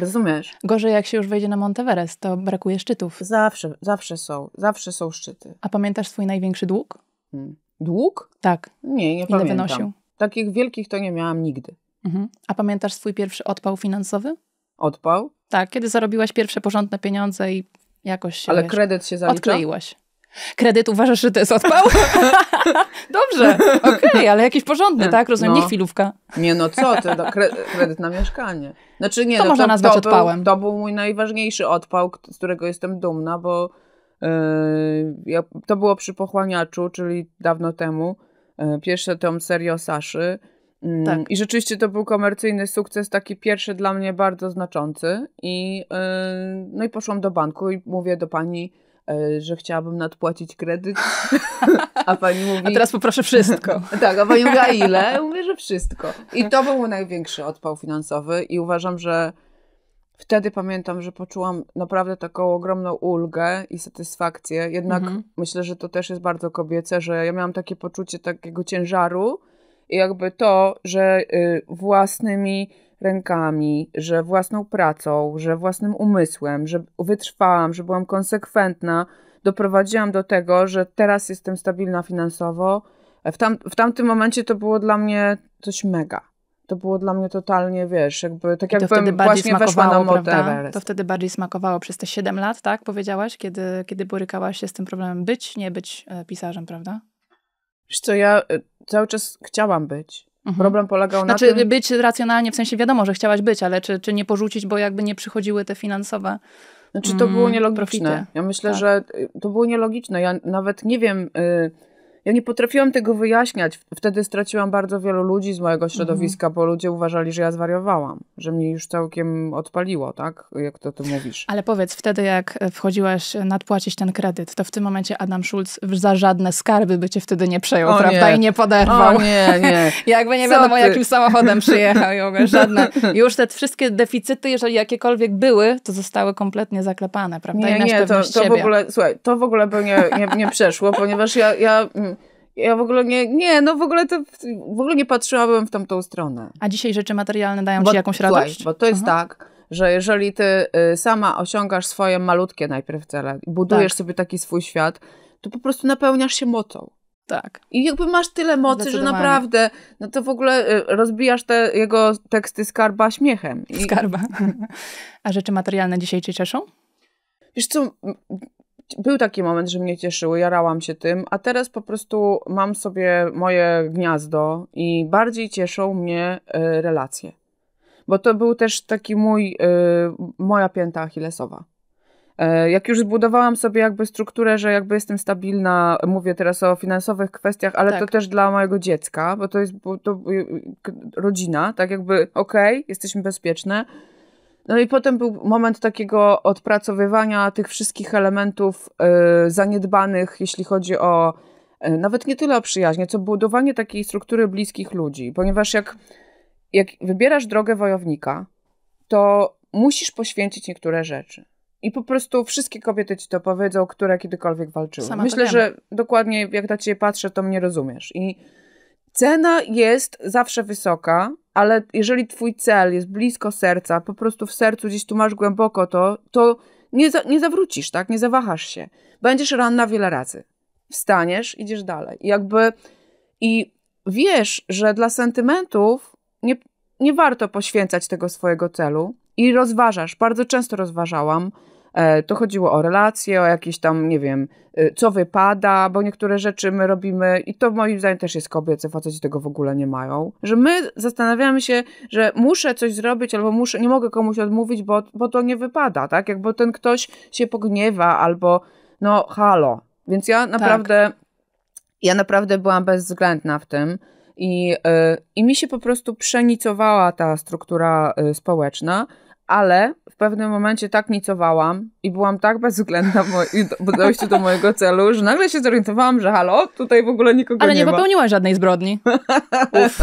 Rozumiesz? Gorzej, jak się już wejdzie na Monteverest, to brakuje szczytów. Zawsze, zawsze są, zawsze są szczyty. A pamiętasz swój największy dług? Hmm. Dług? Tak. Nie, nie Ile pamiętam. wynosił? Takich wielkich to nie miałam nigdy. Mhm. A pamiętasz swój pierwszy odpał finansowy? Odpał? Tak, kiedy zarobiłaś pierwsze porządne pieniądze i jakoś się, Ale wiesz, kredyt się zalicza? Odkleiłaś. Kredyt uważasz, że to jest odpał? Dobrze, okej, okay, ale jakiś porządny, tak? Rozumiem, no. nie chwilówka. Nie no, co ty, no, kredyt na mieszkanie. Znaczy nie, to, no, można to, nazwać to odpałem. Był, to był mój najważniejszy odpał, z którego jestem dumna, bo yy, ja, to było przy pochłaniaczu, czyli dawno temu. Yy, pierwszy tom serio Saszy. Tak. I rzeczywiście to był komercyjny sukces, taki pierwszy dla mnie bardzo znaczący. I, y, no i poszłam do banku i mówię do pani, y, że chciałabym nadpłacić kredyt. a pani mówi. A teraz poproszę wszystko. tak, a pani mówi, a ile? Ja mówię, że wszystko. I to był mój największy odpał finansowy, i uważam, że wtedy pamiętam, że poczułam naprawdę taką ogromną ulgę i satysfakcję. Jednak mhm. myślę, że to też jest bardzo kobiece, że ja miałam takie poczucie takiego ciężaru i jakby to, że y, własnymi rękami, że własną pracą, że własnym umysłem, że wytrwałam, że byłam konsekwentna, doprowadziłam do tego, że teraz jestem stabilna finansowo. W, tam, w tamtym momencie to było dla mnie coś mega. To było dla mnie totalnie, wiesz, jakby tak jakbym właśnie weszła na modę. To wtedy bardziej smakowało przez te 7 lat, tak? Powiedziałaś, kiedy, kiedy borykałaś się z tym problemem być, nie być e, pisarzem, prawda? Wiesz co, ja y, cały czas chciałam być. Mhm. Problem polegał na znaczy, tym... Znaczy być racjonalnie, w sensie wiadomo, że chciałaś być, ale czy, czy nie porzucić, bo jakby nie przychodziły te finansowe Znaczy to było mm, nielogiczne. Profity. Ja myślę, tak. że y, to było nielogiczne. Ja nawet nie wiem... Y ja nie potrafiłam tego wyjaśniać. Wtedy straciłam bardzo wielu ludzi z mojego mhm. środowiska, mhm. bo ludzie uważali, że ja zwariowałam, że mnie już całkiem odpaliło, tak? Jak to ty mówisz. Ale powiedz, wtedy jak wchodziłaś nadpłacić ten kredyt, to w tym momencie Adam Schulz za żadne skarby by cię wtedy nie przejął, o prawda? Nie. I nie poderwał. O nie, nie. Jakby nie wiadomo, jakim samochodem przyjechał i ogóle żadne. Już te wszystkie deficyty, jeżeli jakiekolwiek były, to zostały kompletnie zaklepane, prawda? Nie, nie, to, to w ogóle, słuchaj, to w ogóle by nie, nie, nie przeszło, ponieważ ja, ja mm, ja w ogóle nie, nie, no w ogóle to w ogóle nie patrzyłabym w tamtą stronę. A dzisiaj rzeczy materialne dają bo, ci jakąś radość? Bo to jest Aha. tak, że jeżeli ty y, sama osiągasz swoje malutkie najpierw cele, budujesz tak. sobie taki swój świat, to po prostu napełniasz się mocą. Tak. I jakby masz tyle mocy, że naprawdę, no to w ogóle y, rozbijasz te jego teksty skarba śmiechem. I... Skarba. A rzeczy materialne dzisiaj cię cieszą? Wiesz co, był taki moment, że mnie cieszyły, jarałam się tym, a teraz po prostu mam sobie moje gniazdo i bardziej cieszą mnie e, relacje. Bo to był też taki mój, e, moja pięta achillesowa. E, jak już zbudowałam sobie jakby strukturę, że jakby jestem stabilna, mówię teraz o finansowych kwestiach, ale tak. to też dla mojego dziecka, bo to jest to, y, y, rodzina, tak jakby okej, okay, jesteśmy bezpieczne, no i potem był moment takiego odpracowywania tych wszystkich elementów y, zaniedbanych, jeśli chodzi o y, nawet nie tyle o przyjaźnie, co budowanie takiej struktury bliskich ludzi, ponieważ jak, jak wybierasz drogę wojownika, to musisz poświęcić niektóre rzeczy. I po prostu wszystkie kobiety ci to powiedzą, które kiedykolwiek walczyły. Sama Myślę, że dokładnie jak na ciebie patrzę, to mnie rozumiesz. I Cena jest zawsze wysoka, ale jeżeli twój cel jest blisko serca, po prostu w sercu gdzieś tu masz głęboko to, to nie, za, nie zawrócisz, tak? Nie zawahasz się. Będziesz ranna wiele razy. Wstaniesz, idziesz dalej. I jakby i wiesz, że dla sentymentów nie, nie warto poświęcać tego swojego celu i rozważasz. Bardzo często rozważałam, E, to chodziło o relacje, o jakieś tam, nie wiem, e, co wypada, bo niektóre rzeczy my robimy i to moim zdaniem też jest kobiece, faceci tego w ogóle nie mają. Że my zastanawiamy się, że muszę coś zrobić albo muszę, nie mogę komuś odmówić, bo, bo to nie wypada, tak? Jakby ten ktoś się pogniewa albo no halo. Więc ja tak. naprawdę, tak. ja naprawdę byłam bezwzględna w tym. I, yy, I mi się po prostu przenicowała ta struktura yy, społeczna, ale w pewnym momencie tak nicowałam i byłam tak bezwzględna w, mo- dojściu do mojego celu, że nagle się zorientowałam, że halo, tutaj w ogóle nikogo nie ma. Ale nie popełniłaś żadnej zbrodni. Uff,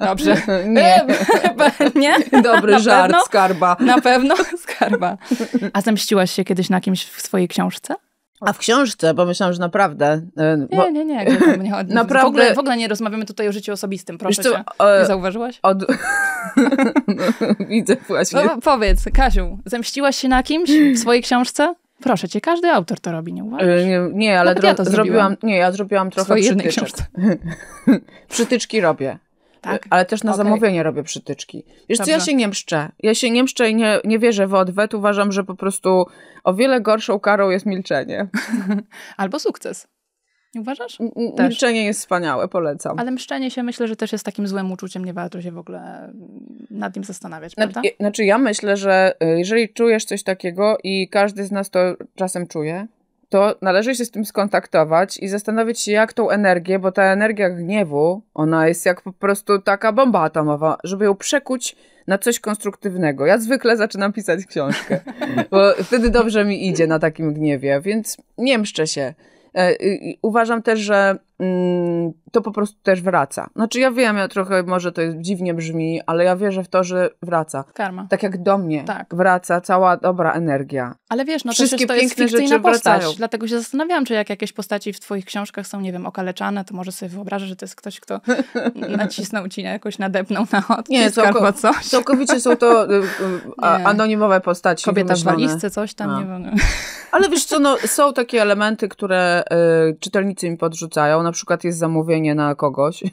dobrze. Nie. E, nie? Dobry na żart, pewno? skarba. Na pewno, skarba. A zemściłaś się kiedyś na kimś w swojej książce? A w książce, bo myślałam, że naprawdę. E, bo... Nie, nie, nie, nie, nie naprawdę... w, ogóle, w ogóle nie rozmawiamy tutaj o życiu osobistym, proszę cię. E, nie zauważyłaś? Od... No, widzę właśnie. No, powiedz, Kasiu, zemściłaś się na kimś w swojej książce? Proszę cię, każdy autor to robi, nie e, uważasz? Nie, nie ale no, ja to zrobiłam. Nie, ja zrobiłam trochę w przytyczek. Książce. Przytyczki robię. Tak. Ale też na okay. zamówienie robię przytyczki. Wiesz Dobrze. co, ja się nie mszczę. Ja się nie mszczę i nie, nie wierzę w odwet. Uważam, że po prostu o wiele gorszą karą jest milczenie. Albo sukces. uważasz? Też. Milczenie jest wspaniałe, polecam. Ale mszczenie się myślę, że też jest takim złym uczuciem, nie warto się w ogóle mm, nad nim zastanawiać, prawda? Znaczy ja myślę, że y, jeżeli czujesz coś takiego i każdy z nas to czasem czuje, to należy się z tym skontaktować i zastanowić się, jak tą energię, bo ta energia gniewu, ona jest jak po prostu taka bomba atomowa, żeby ją przekuć na coś konstruktywnego. Ja zwykle zaczynam pisać książkę, bo wtedy dobrze mi idzie na takim gniewie, więc nie mszczę się. E, uważam też, że Mm, to po prostu też wraca. Znaczy ja wiem, ja trochę może to jest, dziwnie brzmi, ale ja wierzę w to, że wraca. Karma. Tak jak do mnie tak. wraca cała dobra energia. Ale wiesz, no Wszystkie też, to jest fikcyjna postać, wracają. dlatego się zastanawiałam, czy jak jakieś postaci w twoich książkach są, nie wiem, okaleczane, to może sobie wyobrażę, że to jest ktoś, kto nacisnął ci jakoś nadepnął na odcisk nie, całko, albo coś. Całkowicie są to y, y, anonimowe postaci. Kobieta wymyślone. w walizce, coś tam, no. nie wiem. Ale wiesz co, no, są takie elementy, które y, czytelnicy mi podrzucają, na przykład jest zamówienie na kogoś.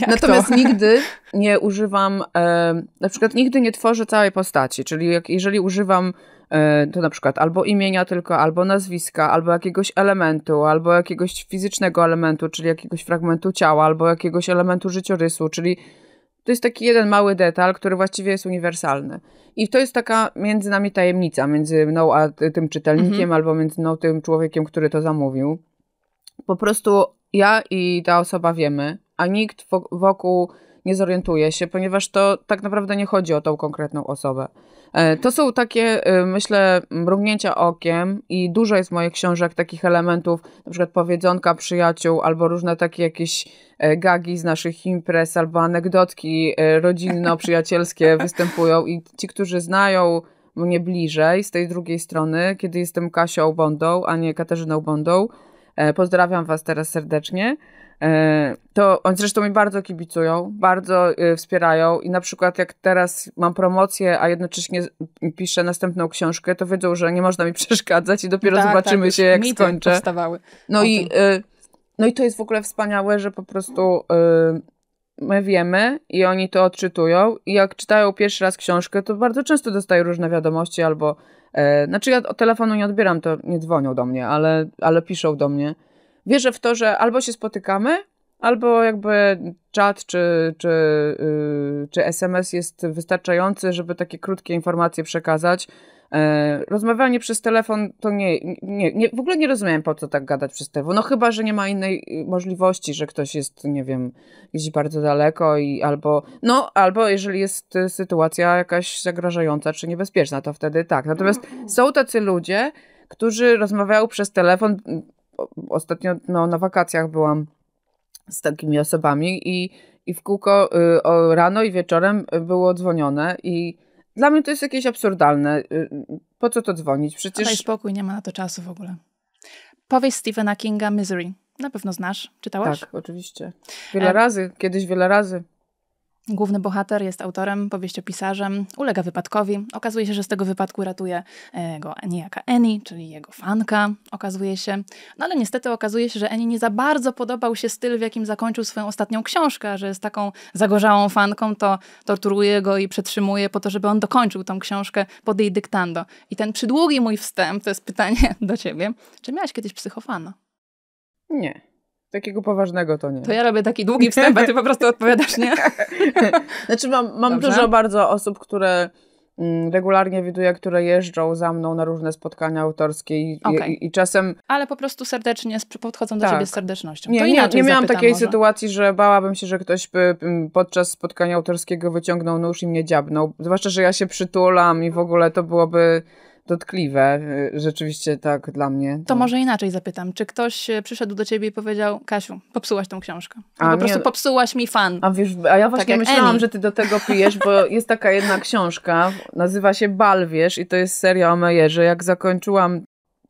Natomiast to? nigdy nie używam, e, na przykład nigdy nie tworzę całej postaci, czyli jak, jeżeli używam e, to na przykład albo imienia tylko, albo nazwiska, albo jakiegoś elementu, albo jakiegoś fizycznego elementu, czyli jakiegoś fragmentu ciała, albo jakiegoś elementu życiorysu, czyli to jest taki jeden mały detal, który właściwie jest uniwersalny. I to jest taka między nami tajemnica, między mną a tym czytelnikiem, mhm. albo między mną tym człowiekiem, który to zamówił. Po prostu ja i ta osoba wiemy, a nikt wokół nie zorientuje się, ponieważ to tak naprawdę nie chodzi o tą konkretną osobę. E, to są takie, y, myślę, mrugnięcia okiem i dużo jest moich książek takich elementów, na przykład powiedzonka przyjaciół albo różne takie jakieś e, gagi z naszych imprez albo anegdotki e, rodzinno-przyjacielskie występują i ci, którzy znają mnie bliżej z tej drugiej strony, kiedy jestem Kasią Bondą, a nie Katarzyną Bondą, E, pozdrawiam Was teraz serdecznie. E, to oni zresztą mi bardzo kibicują, bardzo e, wspierają i na przykład jak teraz mam promocję, a jednocześnie piszę następną książkę, to wiedzą, że nie można mi przeszkadzać i dopiero tak, tak zobaczymy tak, się jak skończę. Powstawały no i no i to jest w ogóle wspaniałe, że po prostu my wiemy i oni to odczytują i jak czytają pierwszy raz książkę, to bardzo często dostają różne wiadomości albo E, znaczy ja telefonu nie odbieram, to nie dzwonią do mnie, ale, ale piszą do mnie. Wierzę w to, że albo się spotykamy, albo jakby czat czy, czy, y, czy SMS jest wystarczający, żeby takie krótkie informacje przekazać E, Rozmawianie przez telefon to nie, nie, nie, w ogóle nie rozumiem po co tak gadać przez telefon. No chyba, że nie ma innej y, możliwości, że ktoś jest, nie wiem, gdzieś bardzo daleko i albo, no albo jeżeli jest y, sytuacja jakaś zagrażająca czy niebezpieczna, to wtedy tak. Natomiast mm. są tacy ludzie, którzy rozmawiają przez telefon. Ostatnio no, na wakacjach byłam z takimi osobami i, i w kółko y, o, rano i wieczorem y, było dzwonione i dla mnie to jest jakieś absurdalne. Y, y, po co to dzwonić? Przecież... Daj spokój, nie ma na to czasu w ogóle. Powieść Stephena Kinga Misery. Na pewno znasz. Czytałaś? Tak, oczywiście. Wiele e... razy. Kiedyś wiele razy. Główny bohater jest autorem, powieściopisarzem, ulega wypadkowi. Okazuje się, że z tego wypadku ratuje e, go niejaka Annie, czyli jego fanka, okazuje się. No ale niestety okazuje się, że Annie nie za bardzo podobał się styl, w jakim zakończył swoją ostatnią książkę, że z taką zagorzałą fanką to torturuje go i przetrzymuje po to, żeby on dokończył tą książkę pod jej dyktando. I ten przydługi mój wstęp, to jest pytanie do ciebie. Czy miałaś kiedyś psychofana? Nie takiego poważnego to nie. To ja robię taki długi wstęp, a ty po prostu odpowiadasz, nie? znaczy mam, mam dużo bardzo osób, które mm, regularnie widuję, które jeżdżą za mną na różne spotkania autorskie i, okay. i, i czasem... Ale po prostu serdecznie podchodzą do tak. ciebie z serdecznością. Nie, to nie, nie miałam takiej może. sytuacji, że bałabym się, że ktoś by mm, podczas spotkania autorskiego wyciągnął nóż i mnie dziabnął. Zwłaszcza, że ja się przytulam i w ogóle to byłoby dotkliwe, y, rzeczywiście tak dla mnie. To no. może inaczej zapytam. Czy ktoś y, przyszedł do ciebie i powiedział, Kasiu, popsułaś tą książkę? A po prostu no. popsułaś mi fan. A, wiesz, a ja tak właśnie tak myślałam, Annie. że ty do tego pijesz, bo jest taka jedna książka, nazywa się Balwierz i to jest seria o Mejerze. Jak zakończyłam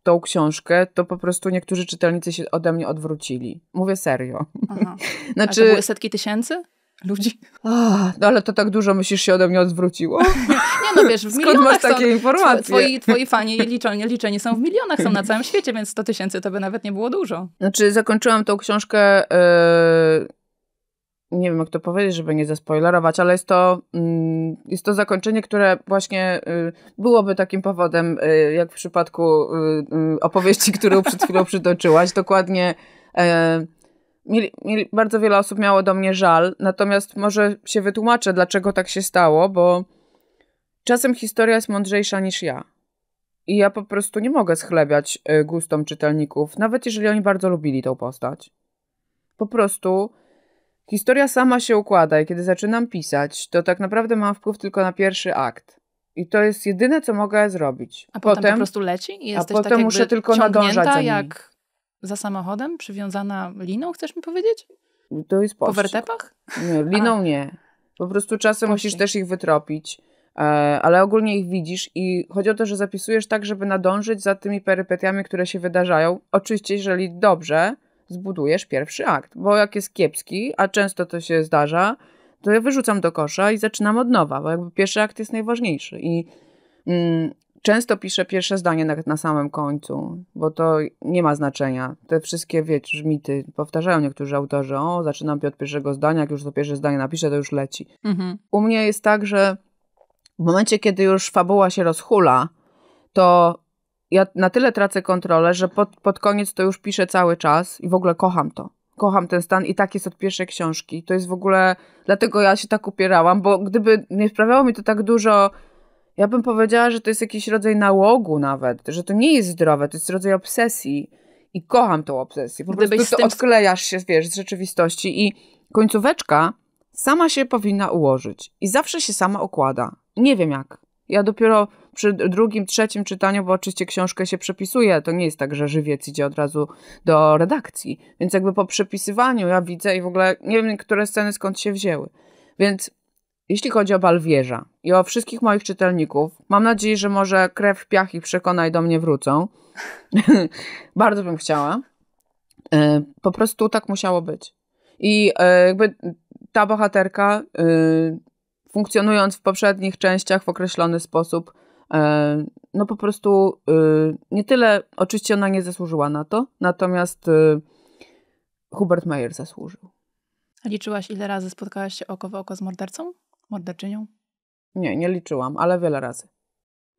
tą książkę, to po prostu niektórzy czytelnicy się ode mnie odwrócili. Mówię serio. Aha. znaczy, A to znaczy- były setki tysięcy? ludzi. Oh, no ale to tak dużo myślisz się ode mnie odwróciło. Nie no wiesz, w Skąd milionach masz takie są, informacje? Twoi, twoi fani liczenie, liczenie są w milionach, są na całym świecie, więc 100 tysięcy to by nawet nie było dużo. Znaczy zakończyłam tą książkę, yy, nie wiem jak to powiedzieć, żeby nie zaspoilerować, ale jest to, yy, jest to zakończenie, które właśnie yy, byłoby takim powodem, e, jak w przypadku opowieści, którą przed chwilą przytoczyłaś, dokładnie mieli, mieli, bardzo wiele osób miało do mnie żal, natomiast może się wytłumaczę, dlaczego tak się stało, bo czasem historia jest mądrzejsza niż ja. I ja po prostu nie mogę schlebiać y, gustom czytelników, nawet jeżeli oni bardzo lubili tą postać. Po prostu historia sama się układa i kiedy zaczynam pisać, to tak naprawdę mam wpływ tylko na pierwszy akt. I to jest jedyne, co mogę zrobić. A potem, potem po prostu leci i jesteś A tak potem tak muszę tylko nadążać za nimi. jak za samochodem, przywiązana liną, chcesz mi powiedzieć? To jest pościg. Po wertepach? Nie, liną A. nie. Po prostu czasem pościg. musisz też ich wytropić, e, ale ogólnie ich widzisz i chodzi o to, że zapisujesz tak, żeby nadążyć za tymi perypetiami, które się wydarzają. Oczywiście, jeżeli dobrze zbudujesz pierwszy akt, bo jak jest kiepski, a często to się zdarza, to ja wyrzucam do kosza i zaczynam od nowa, bo jakby pierwszy akt jest najważniejszy i mm, Często piszę pierwsze zdanie na na samym końcu, bo to nie ma znaczenia. Te wszystkie, wiecie, mity powtarzają niektórzy autorzy. O, zaczynam od pierwszego zdania, jak już to pierwsze zdanie napiszę, to już leci. Mhm. U mnie jest tak, że w momencie, kiedy już fabuła się rozhula, to ja na tyle tracę kontrolę, że pod, pod koniec to już piszę cały czas i w ogóle kocham to. Kocham ten stan i tak jest od pierwszej książki. To jest w ogóle, dlatego ja się tak upierałam, bo gdyby nie sprawiało mi to tak dużo ja bym powiedziała, że to jest jakiś rodzaj nałogu nawet, że to nie jest zdrowe, to jest rodzaj obsesji. I kocham tą obsesję. Po Gdybyś prostu to tym... odklejasz się, wiesz, z rzeczywistości i końcóweczka sama się powinna ułożyć. I zawsze się sama układa. Nie wiem jak. Ja dopiero przy drugim, trzecim czytaniu, bo oczywiście książkę się przepisuje, to nie jest tak, że żywiec idzie od razu do redakcji. Więc jakby po przepisywaniu ja widzę i w ogóle nie wiem, które sceny skąd się wzięły. Więc jeśli chodzi o Balwierza i o wszystkich moich czytelników, mam nadzieję, że może krew, piach i przekonaj do mnie wrócą. Bardzo bym chciała. E, po prostu tak musiało być. I e, jakby ta bohaterka, e, funkcjonując w poprzednich częściach w określony sposób, no po prostu nie tyle, oczywiście ona nie zasłużyła na to, natomiast Hubert Mayer zasłużył. Liczyłaś, ile razy spotkałaś się oko w oko z mordercą? Morderczynią? Nie, nie liczyłam, ale wiele razy.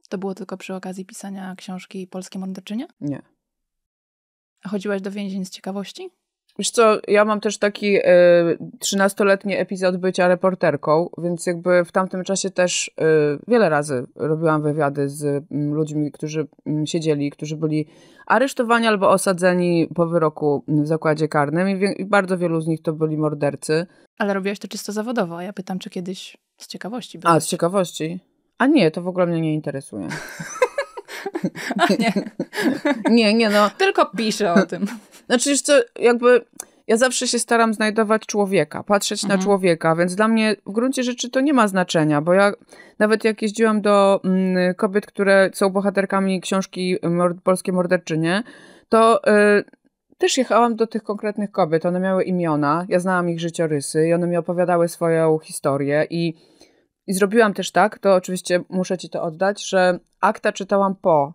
To było tylko przy okazji pisania książki Polskie Morderczynie? Nie. A chodziłaś do więzień z ciekawości? Wiesz co, ja mam też taki 13-letni y, epizod bycia reporterką, więc jakby w tamtym czasie też y, wiele razy robiłam wywiady z y, ludźmi, którzy mm, siedzieli, którzy byli aresztowani albo osadzeni po wyroku w zakładzie karnym i, wie, i bardzo wielu z nich to byli mordercy. Ale robiłaś to czysto zawodowo, a ja pytam, czy kiedyś z ciekawości byłaś? A, z ciekawości? A nie, to w ogóle mnie nie interesuje. nie. nie, nie no. Tylko piszę o tym. Znaczy, wiesz jakby ja zawsze się staram znajdować człowieka, patrzeć mhm. na człowieka, więc dla mnie w gruncie rzeczy to nie ma znaczenia, bo ja nawet jak jeździłam do mm, kobiet, które są bohaterkami książki mord, Polskie Morderczynie, to y, też jechałam do tych konkretnych kobiet. One miały imiona, ja znałam ich życiorysy i one mi opowiadały swoją historię i i zrobiłam też tak, to oczywiście muszę ci to oddać, że akta czytałam po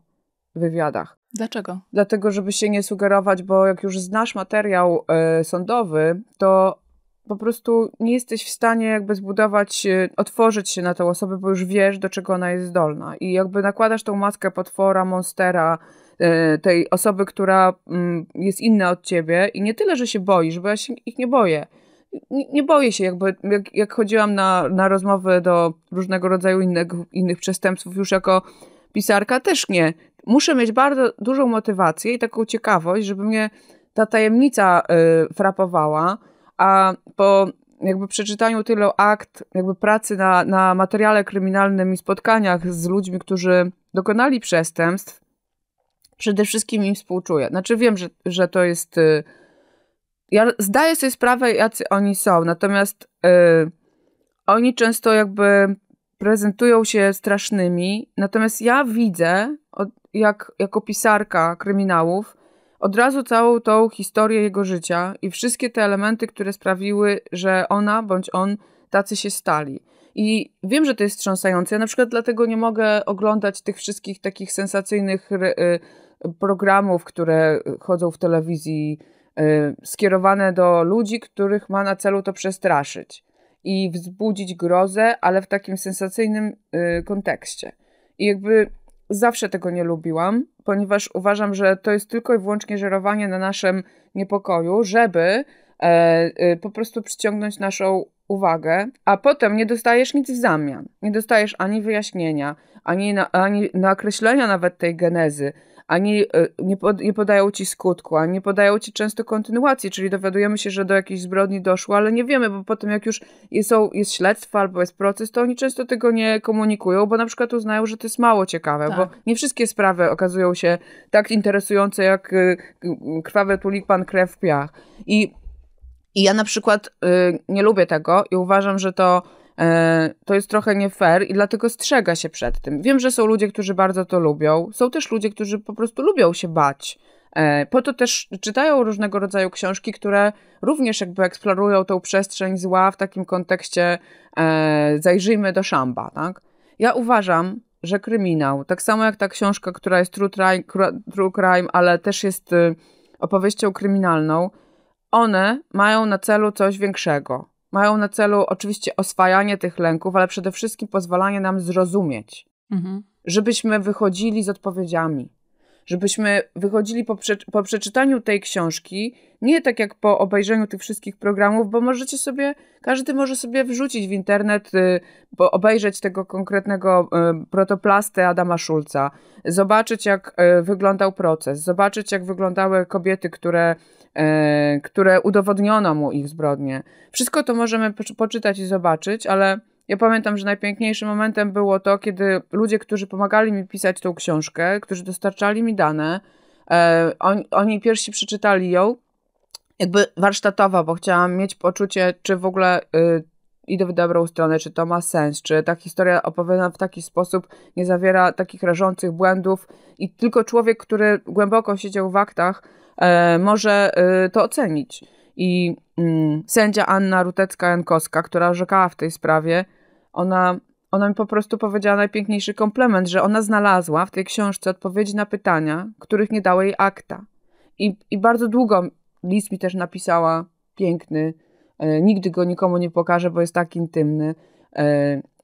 wywiadach. Dlaczego? Dlatego, żeby się nie sugerować, bo jak już znasz materiał y, sądowy, to po prostu nie jesteś w stanie jakby zbudować, y, otworzyć się na tę osobę, bo już wiesz, do czego ona jest zdolna. I jakby nakładasz tą maskę potwora, monstera, y, tej osoby, która mm, jest inna od ciebie i nie tyle, że się boisz, bo ja się ich nie boję nie boję się, jakby, jak, jak chodziłam na, na rozmowy do różnego rodzaju innych, innych przestępców już jako pisarka, też nie. Muszę mieć bardzo dużą motywację i taką ciekawość, żeby mnie ta tajemnica y, frapowała, a po jakby przeczytaniu tylu akt jakby pracy na, na materiale kryminalnym i spotkaniach z ludźmi, którzy dokonali przestępstw, przede wszystkim im współczuję. Znaczy wiem, że, że to jest... Y, ja zdaję sobie sprawę, jacy oni są, natomiast y, oni często jakby prezentują się strasznymi, natomiast ja widzę, od, jak, jako pisarka kryminałów, od razu całą tą historię jego życia i wszystkie te elementy, które sprawiły, że ona bądź on tacy się stali. I wiem, że to jest wstrząsające. Ja na przykład dlatego nie mogę oglądać tych wszystkich takich sensacyjnych y, programów, które chodzą w telewizji Y, skierowane do ludzi, których ma na celu to przestraszyć i wzbudzić grozę, ale w takim sensacyjnym y, kontekście. I jakby zawsze tego nie lubiłam, ponieważ uważam, że to jest tylko i wyłącznie żerowanie na naszym niepokoju, żeby e, y, po prostu przyciągnąć naszą uwagę, a potem nie dostajesz nic w zamian. Nie dostajesz ani wyjaśnienia, ani, na, ani nakreślenia nawet tej genezy, ani e, nie, pod, nie podają ci skutku, ani nie podają ci często kontynuacji, czyli dowiadujemy się, że do jakiejś zbrodni doszło, ale nie wiemy, bo potem jak już jest, jest śledztwo albo jest proces, to oni często tego nie komunikują, bo na przykład uznają, że to jest mało ciekawe, tak. bo nie wszystkie sprawy okazują się tak interesujące jak e, krwawe tulipan, krew w piach. I i ja na przykład y, nie lubię tego i uważam, że to, y, to jest trochę nie fair i dlatego strzega się przed tym. Wiem, że są ludzie, którzy bardzo to lubią. Są też ludzie, którzy po prostu lubią się bać. Y, po to też czytają różnego rodzaju książki, które również jakby eksplorują tą przestrzeń zła w takim kontekście e, zajrzyjmy do szamba, tak? Ja uważam, że kryminał, tak samo jak ta książka, która jest true crime, true crime ale też jest y, opowieścią kryminalną, one mają na celu coś większego. Mają na celu oczywiście oswajanie tych lęków, ale przede wszystkim pozwalanie nam zrozumieć, mhm. żebyśmy wychodzili z odpowiedziami, żebyśmy wychodzili po, prze po przeczytaniu tej książki, nie tak jak po obejrzeniu tych wszystkich programów, bo możecie sobie, każdy może sobie wrzucić w internet, y, obejrzeć tego konkretnego y, protoplastę Adama Szulca, zobaczyć jak y, wyglądał proces, zobaczyć jak wyglądały kobiety, które E, które udowodniono mu ich zbrodnie. Wszystko to możemy poczytać i zobaczyć, ale ja pamiętam, że najpiękniejszym momentem było to, kiedy ludzie, którzy pomagali mi pisać tą książkę, którzy dostarczali mi dane, e, oni pierwsi przeczytali ją, jakby warsztatowo, bo chciałam mieć poczucie, czy w ogóle y, idę w dobrą stronę, czy to ma sens, czy ta historia opowiadana w taki sposób nie zawiera takich rażących błędów i tylko człowiek, który głęboko siedział w aktach, E, może e, to ocenić. I mm, sędzia Anna Rutecka-Jankowska, która orzekała w tej sprawie, ona, ona mi po prostu powiedziała najpiękniejszy komplement, że ona znalazła w tej książce odpowiedzi na pytania, których nie dała jej akta. I, i bardzo długo list mi też napisała, piękny, e, nigdy go nikomu nie pokażę, bo jest tak intymny.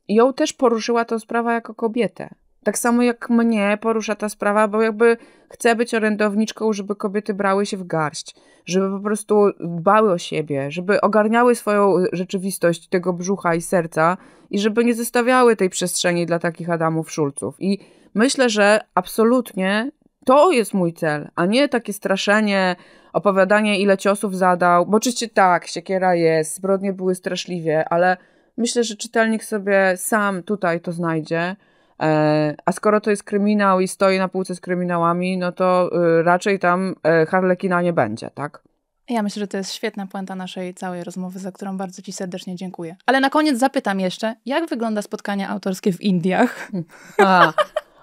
i Ją też poruszyła ta sprawa jako kobietę. Tak samo jak mnie porusza ta sprawa, bo jakby chcę być orędowniczką, żeby kobiety brały się w garść, żeby po prostu dbały o siebie, żeby ogarniały swoją rzeczywistość tego brzucha i serca i żeby nie zostawiały tej przestrzeni dla takich Adamów Szulców. I myślę, że absolutnie to jest mój cel, a nie takie straszenie, opowiadanie ile ciosów zadał, bo oczywiście tak, siekiera jest, zbrodnie były straszliwie, ale myślę, że czytelnik sobie sam tutaj to znajdzie E, a skoro to jest kryminał i stoi na półce z kryminałami, no to y, raczej tam e, harlekina nie będzie, tak? Ja myślę, że to jest świetna puenta naszej całej rozmowy, za którą bardzo Ci serdecznie dziękuję. Ale na koniec zapytam jeszcze, jak wygląda spotkanie autorskie w Indiach? A,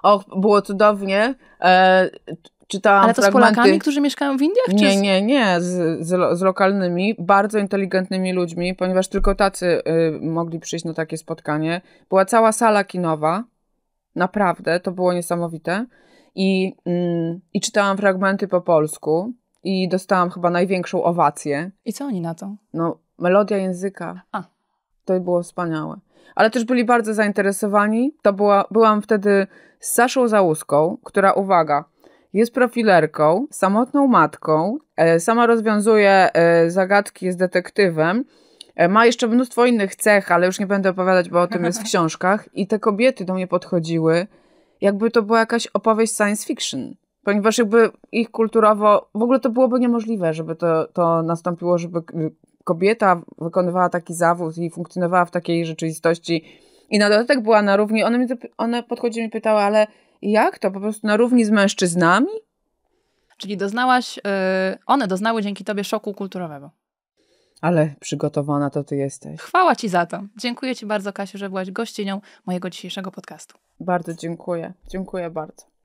och, było cudownie. E, czytałam Ale to fragmenty... z Polakami, którzy mieszkają w Indiach? Nie, z... nie, nie. Z, z, z, lokalnymi, bardzo inteligentnymi ludźmi, ponieważ tylko tacy y, mogli przyjść na takie spotkanie. Była cała sala kinowa Naprawdę, to było niesamowite. I, mm, I czytałam fragmenty po polsku i dostałam chyba największą owację. I co oni na to? No, melodia języka. A. To było wspaniałe. Ale też byli bardzo zainteresowani. To była, byłam wtedy z Saszą Załuską, która, uwaga, jest profilerką, samotną matką, e, sama rozwiązuje e, zagadki z detektywem E, ma jeszcze mnóstwo innych cech, ale już nie będę opowiadać, bo o tym jest w książkach. I te kobiety do mnie podchodziły, jakby to była jakaś opowieść science fiction. Ponieważ jakby ich kulturowo, w ogóle to byłoby niemożliwe, żeby to, to nastąpiło, żeby kobieta wykonywała taki zawód i funkcjonowała w takiej rzeczywistości. I na dodatek była na równi, ona, mi, ona podchodziła i pytała, ale jak to? Po prostu na równi z mężczyznami? Czyli doznałaś, yy, one doznały dzięki tobie szoku kulturowego. Ale przygotowana to ty jesteś. Chwała ci za to. Dziękuję ci bardzo, Kasiu, że byłaś gościnią mojego dzisiejszego podcastu. Bardzo dziękuję. Dziękuję bardzo.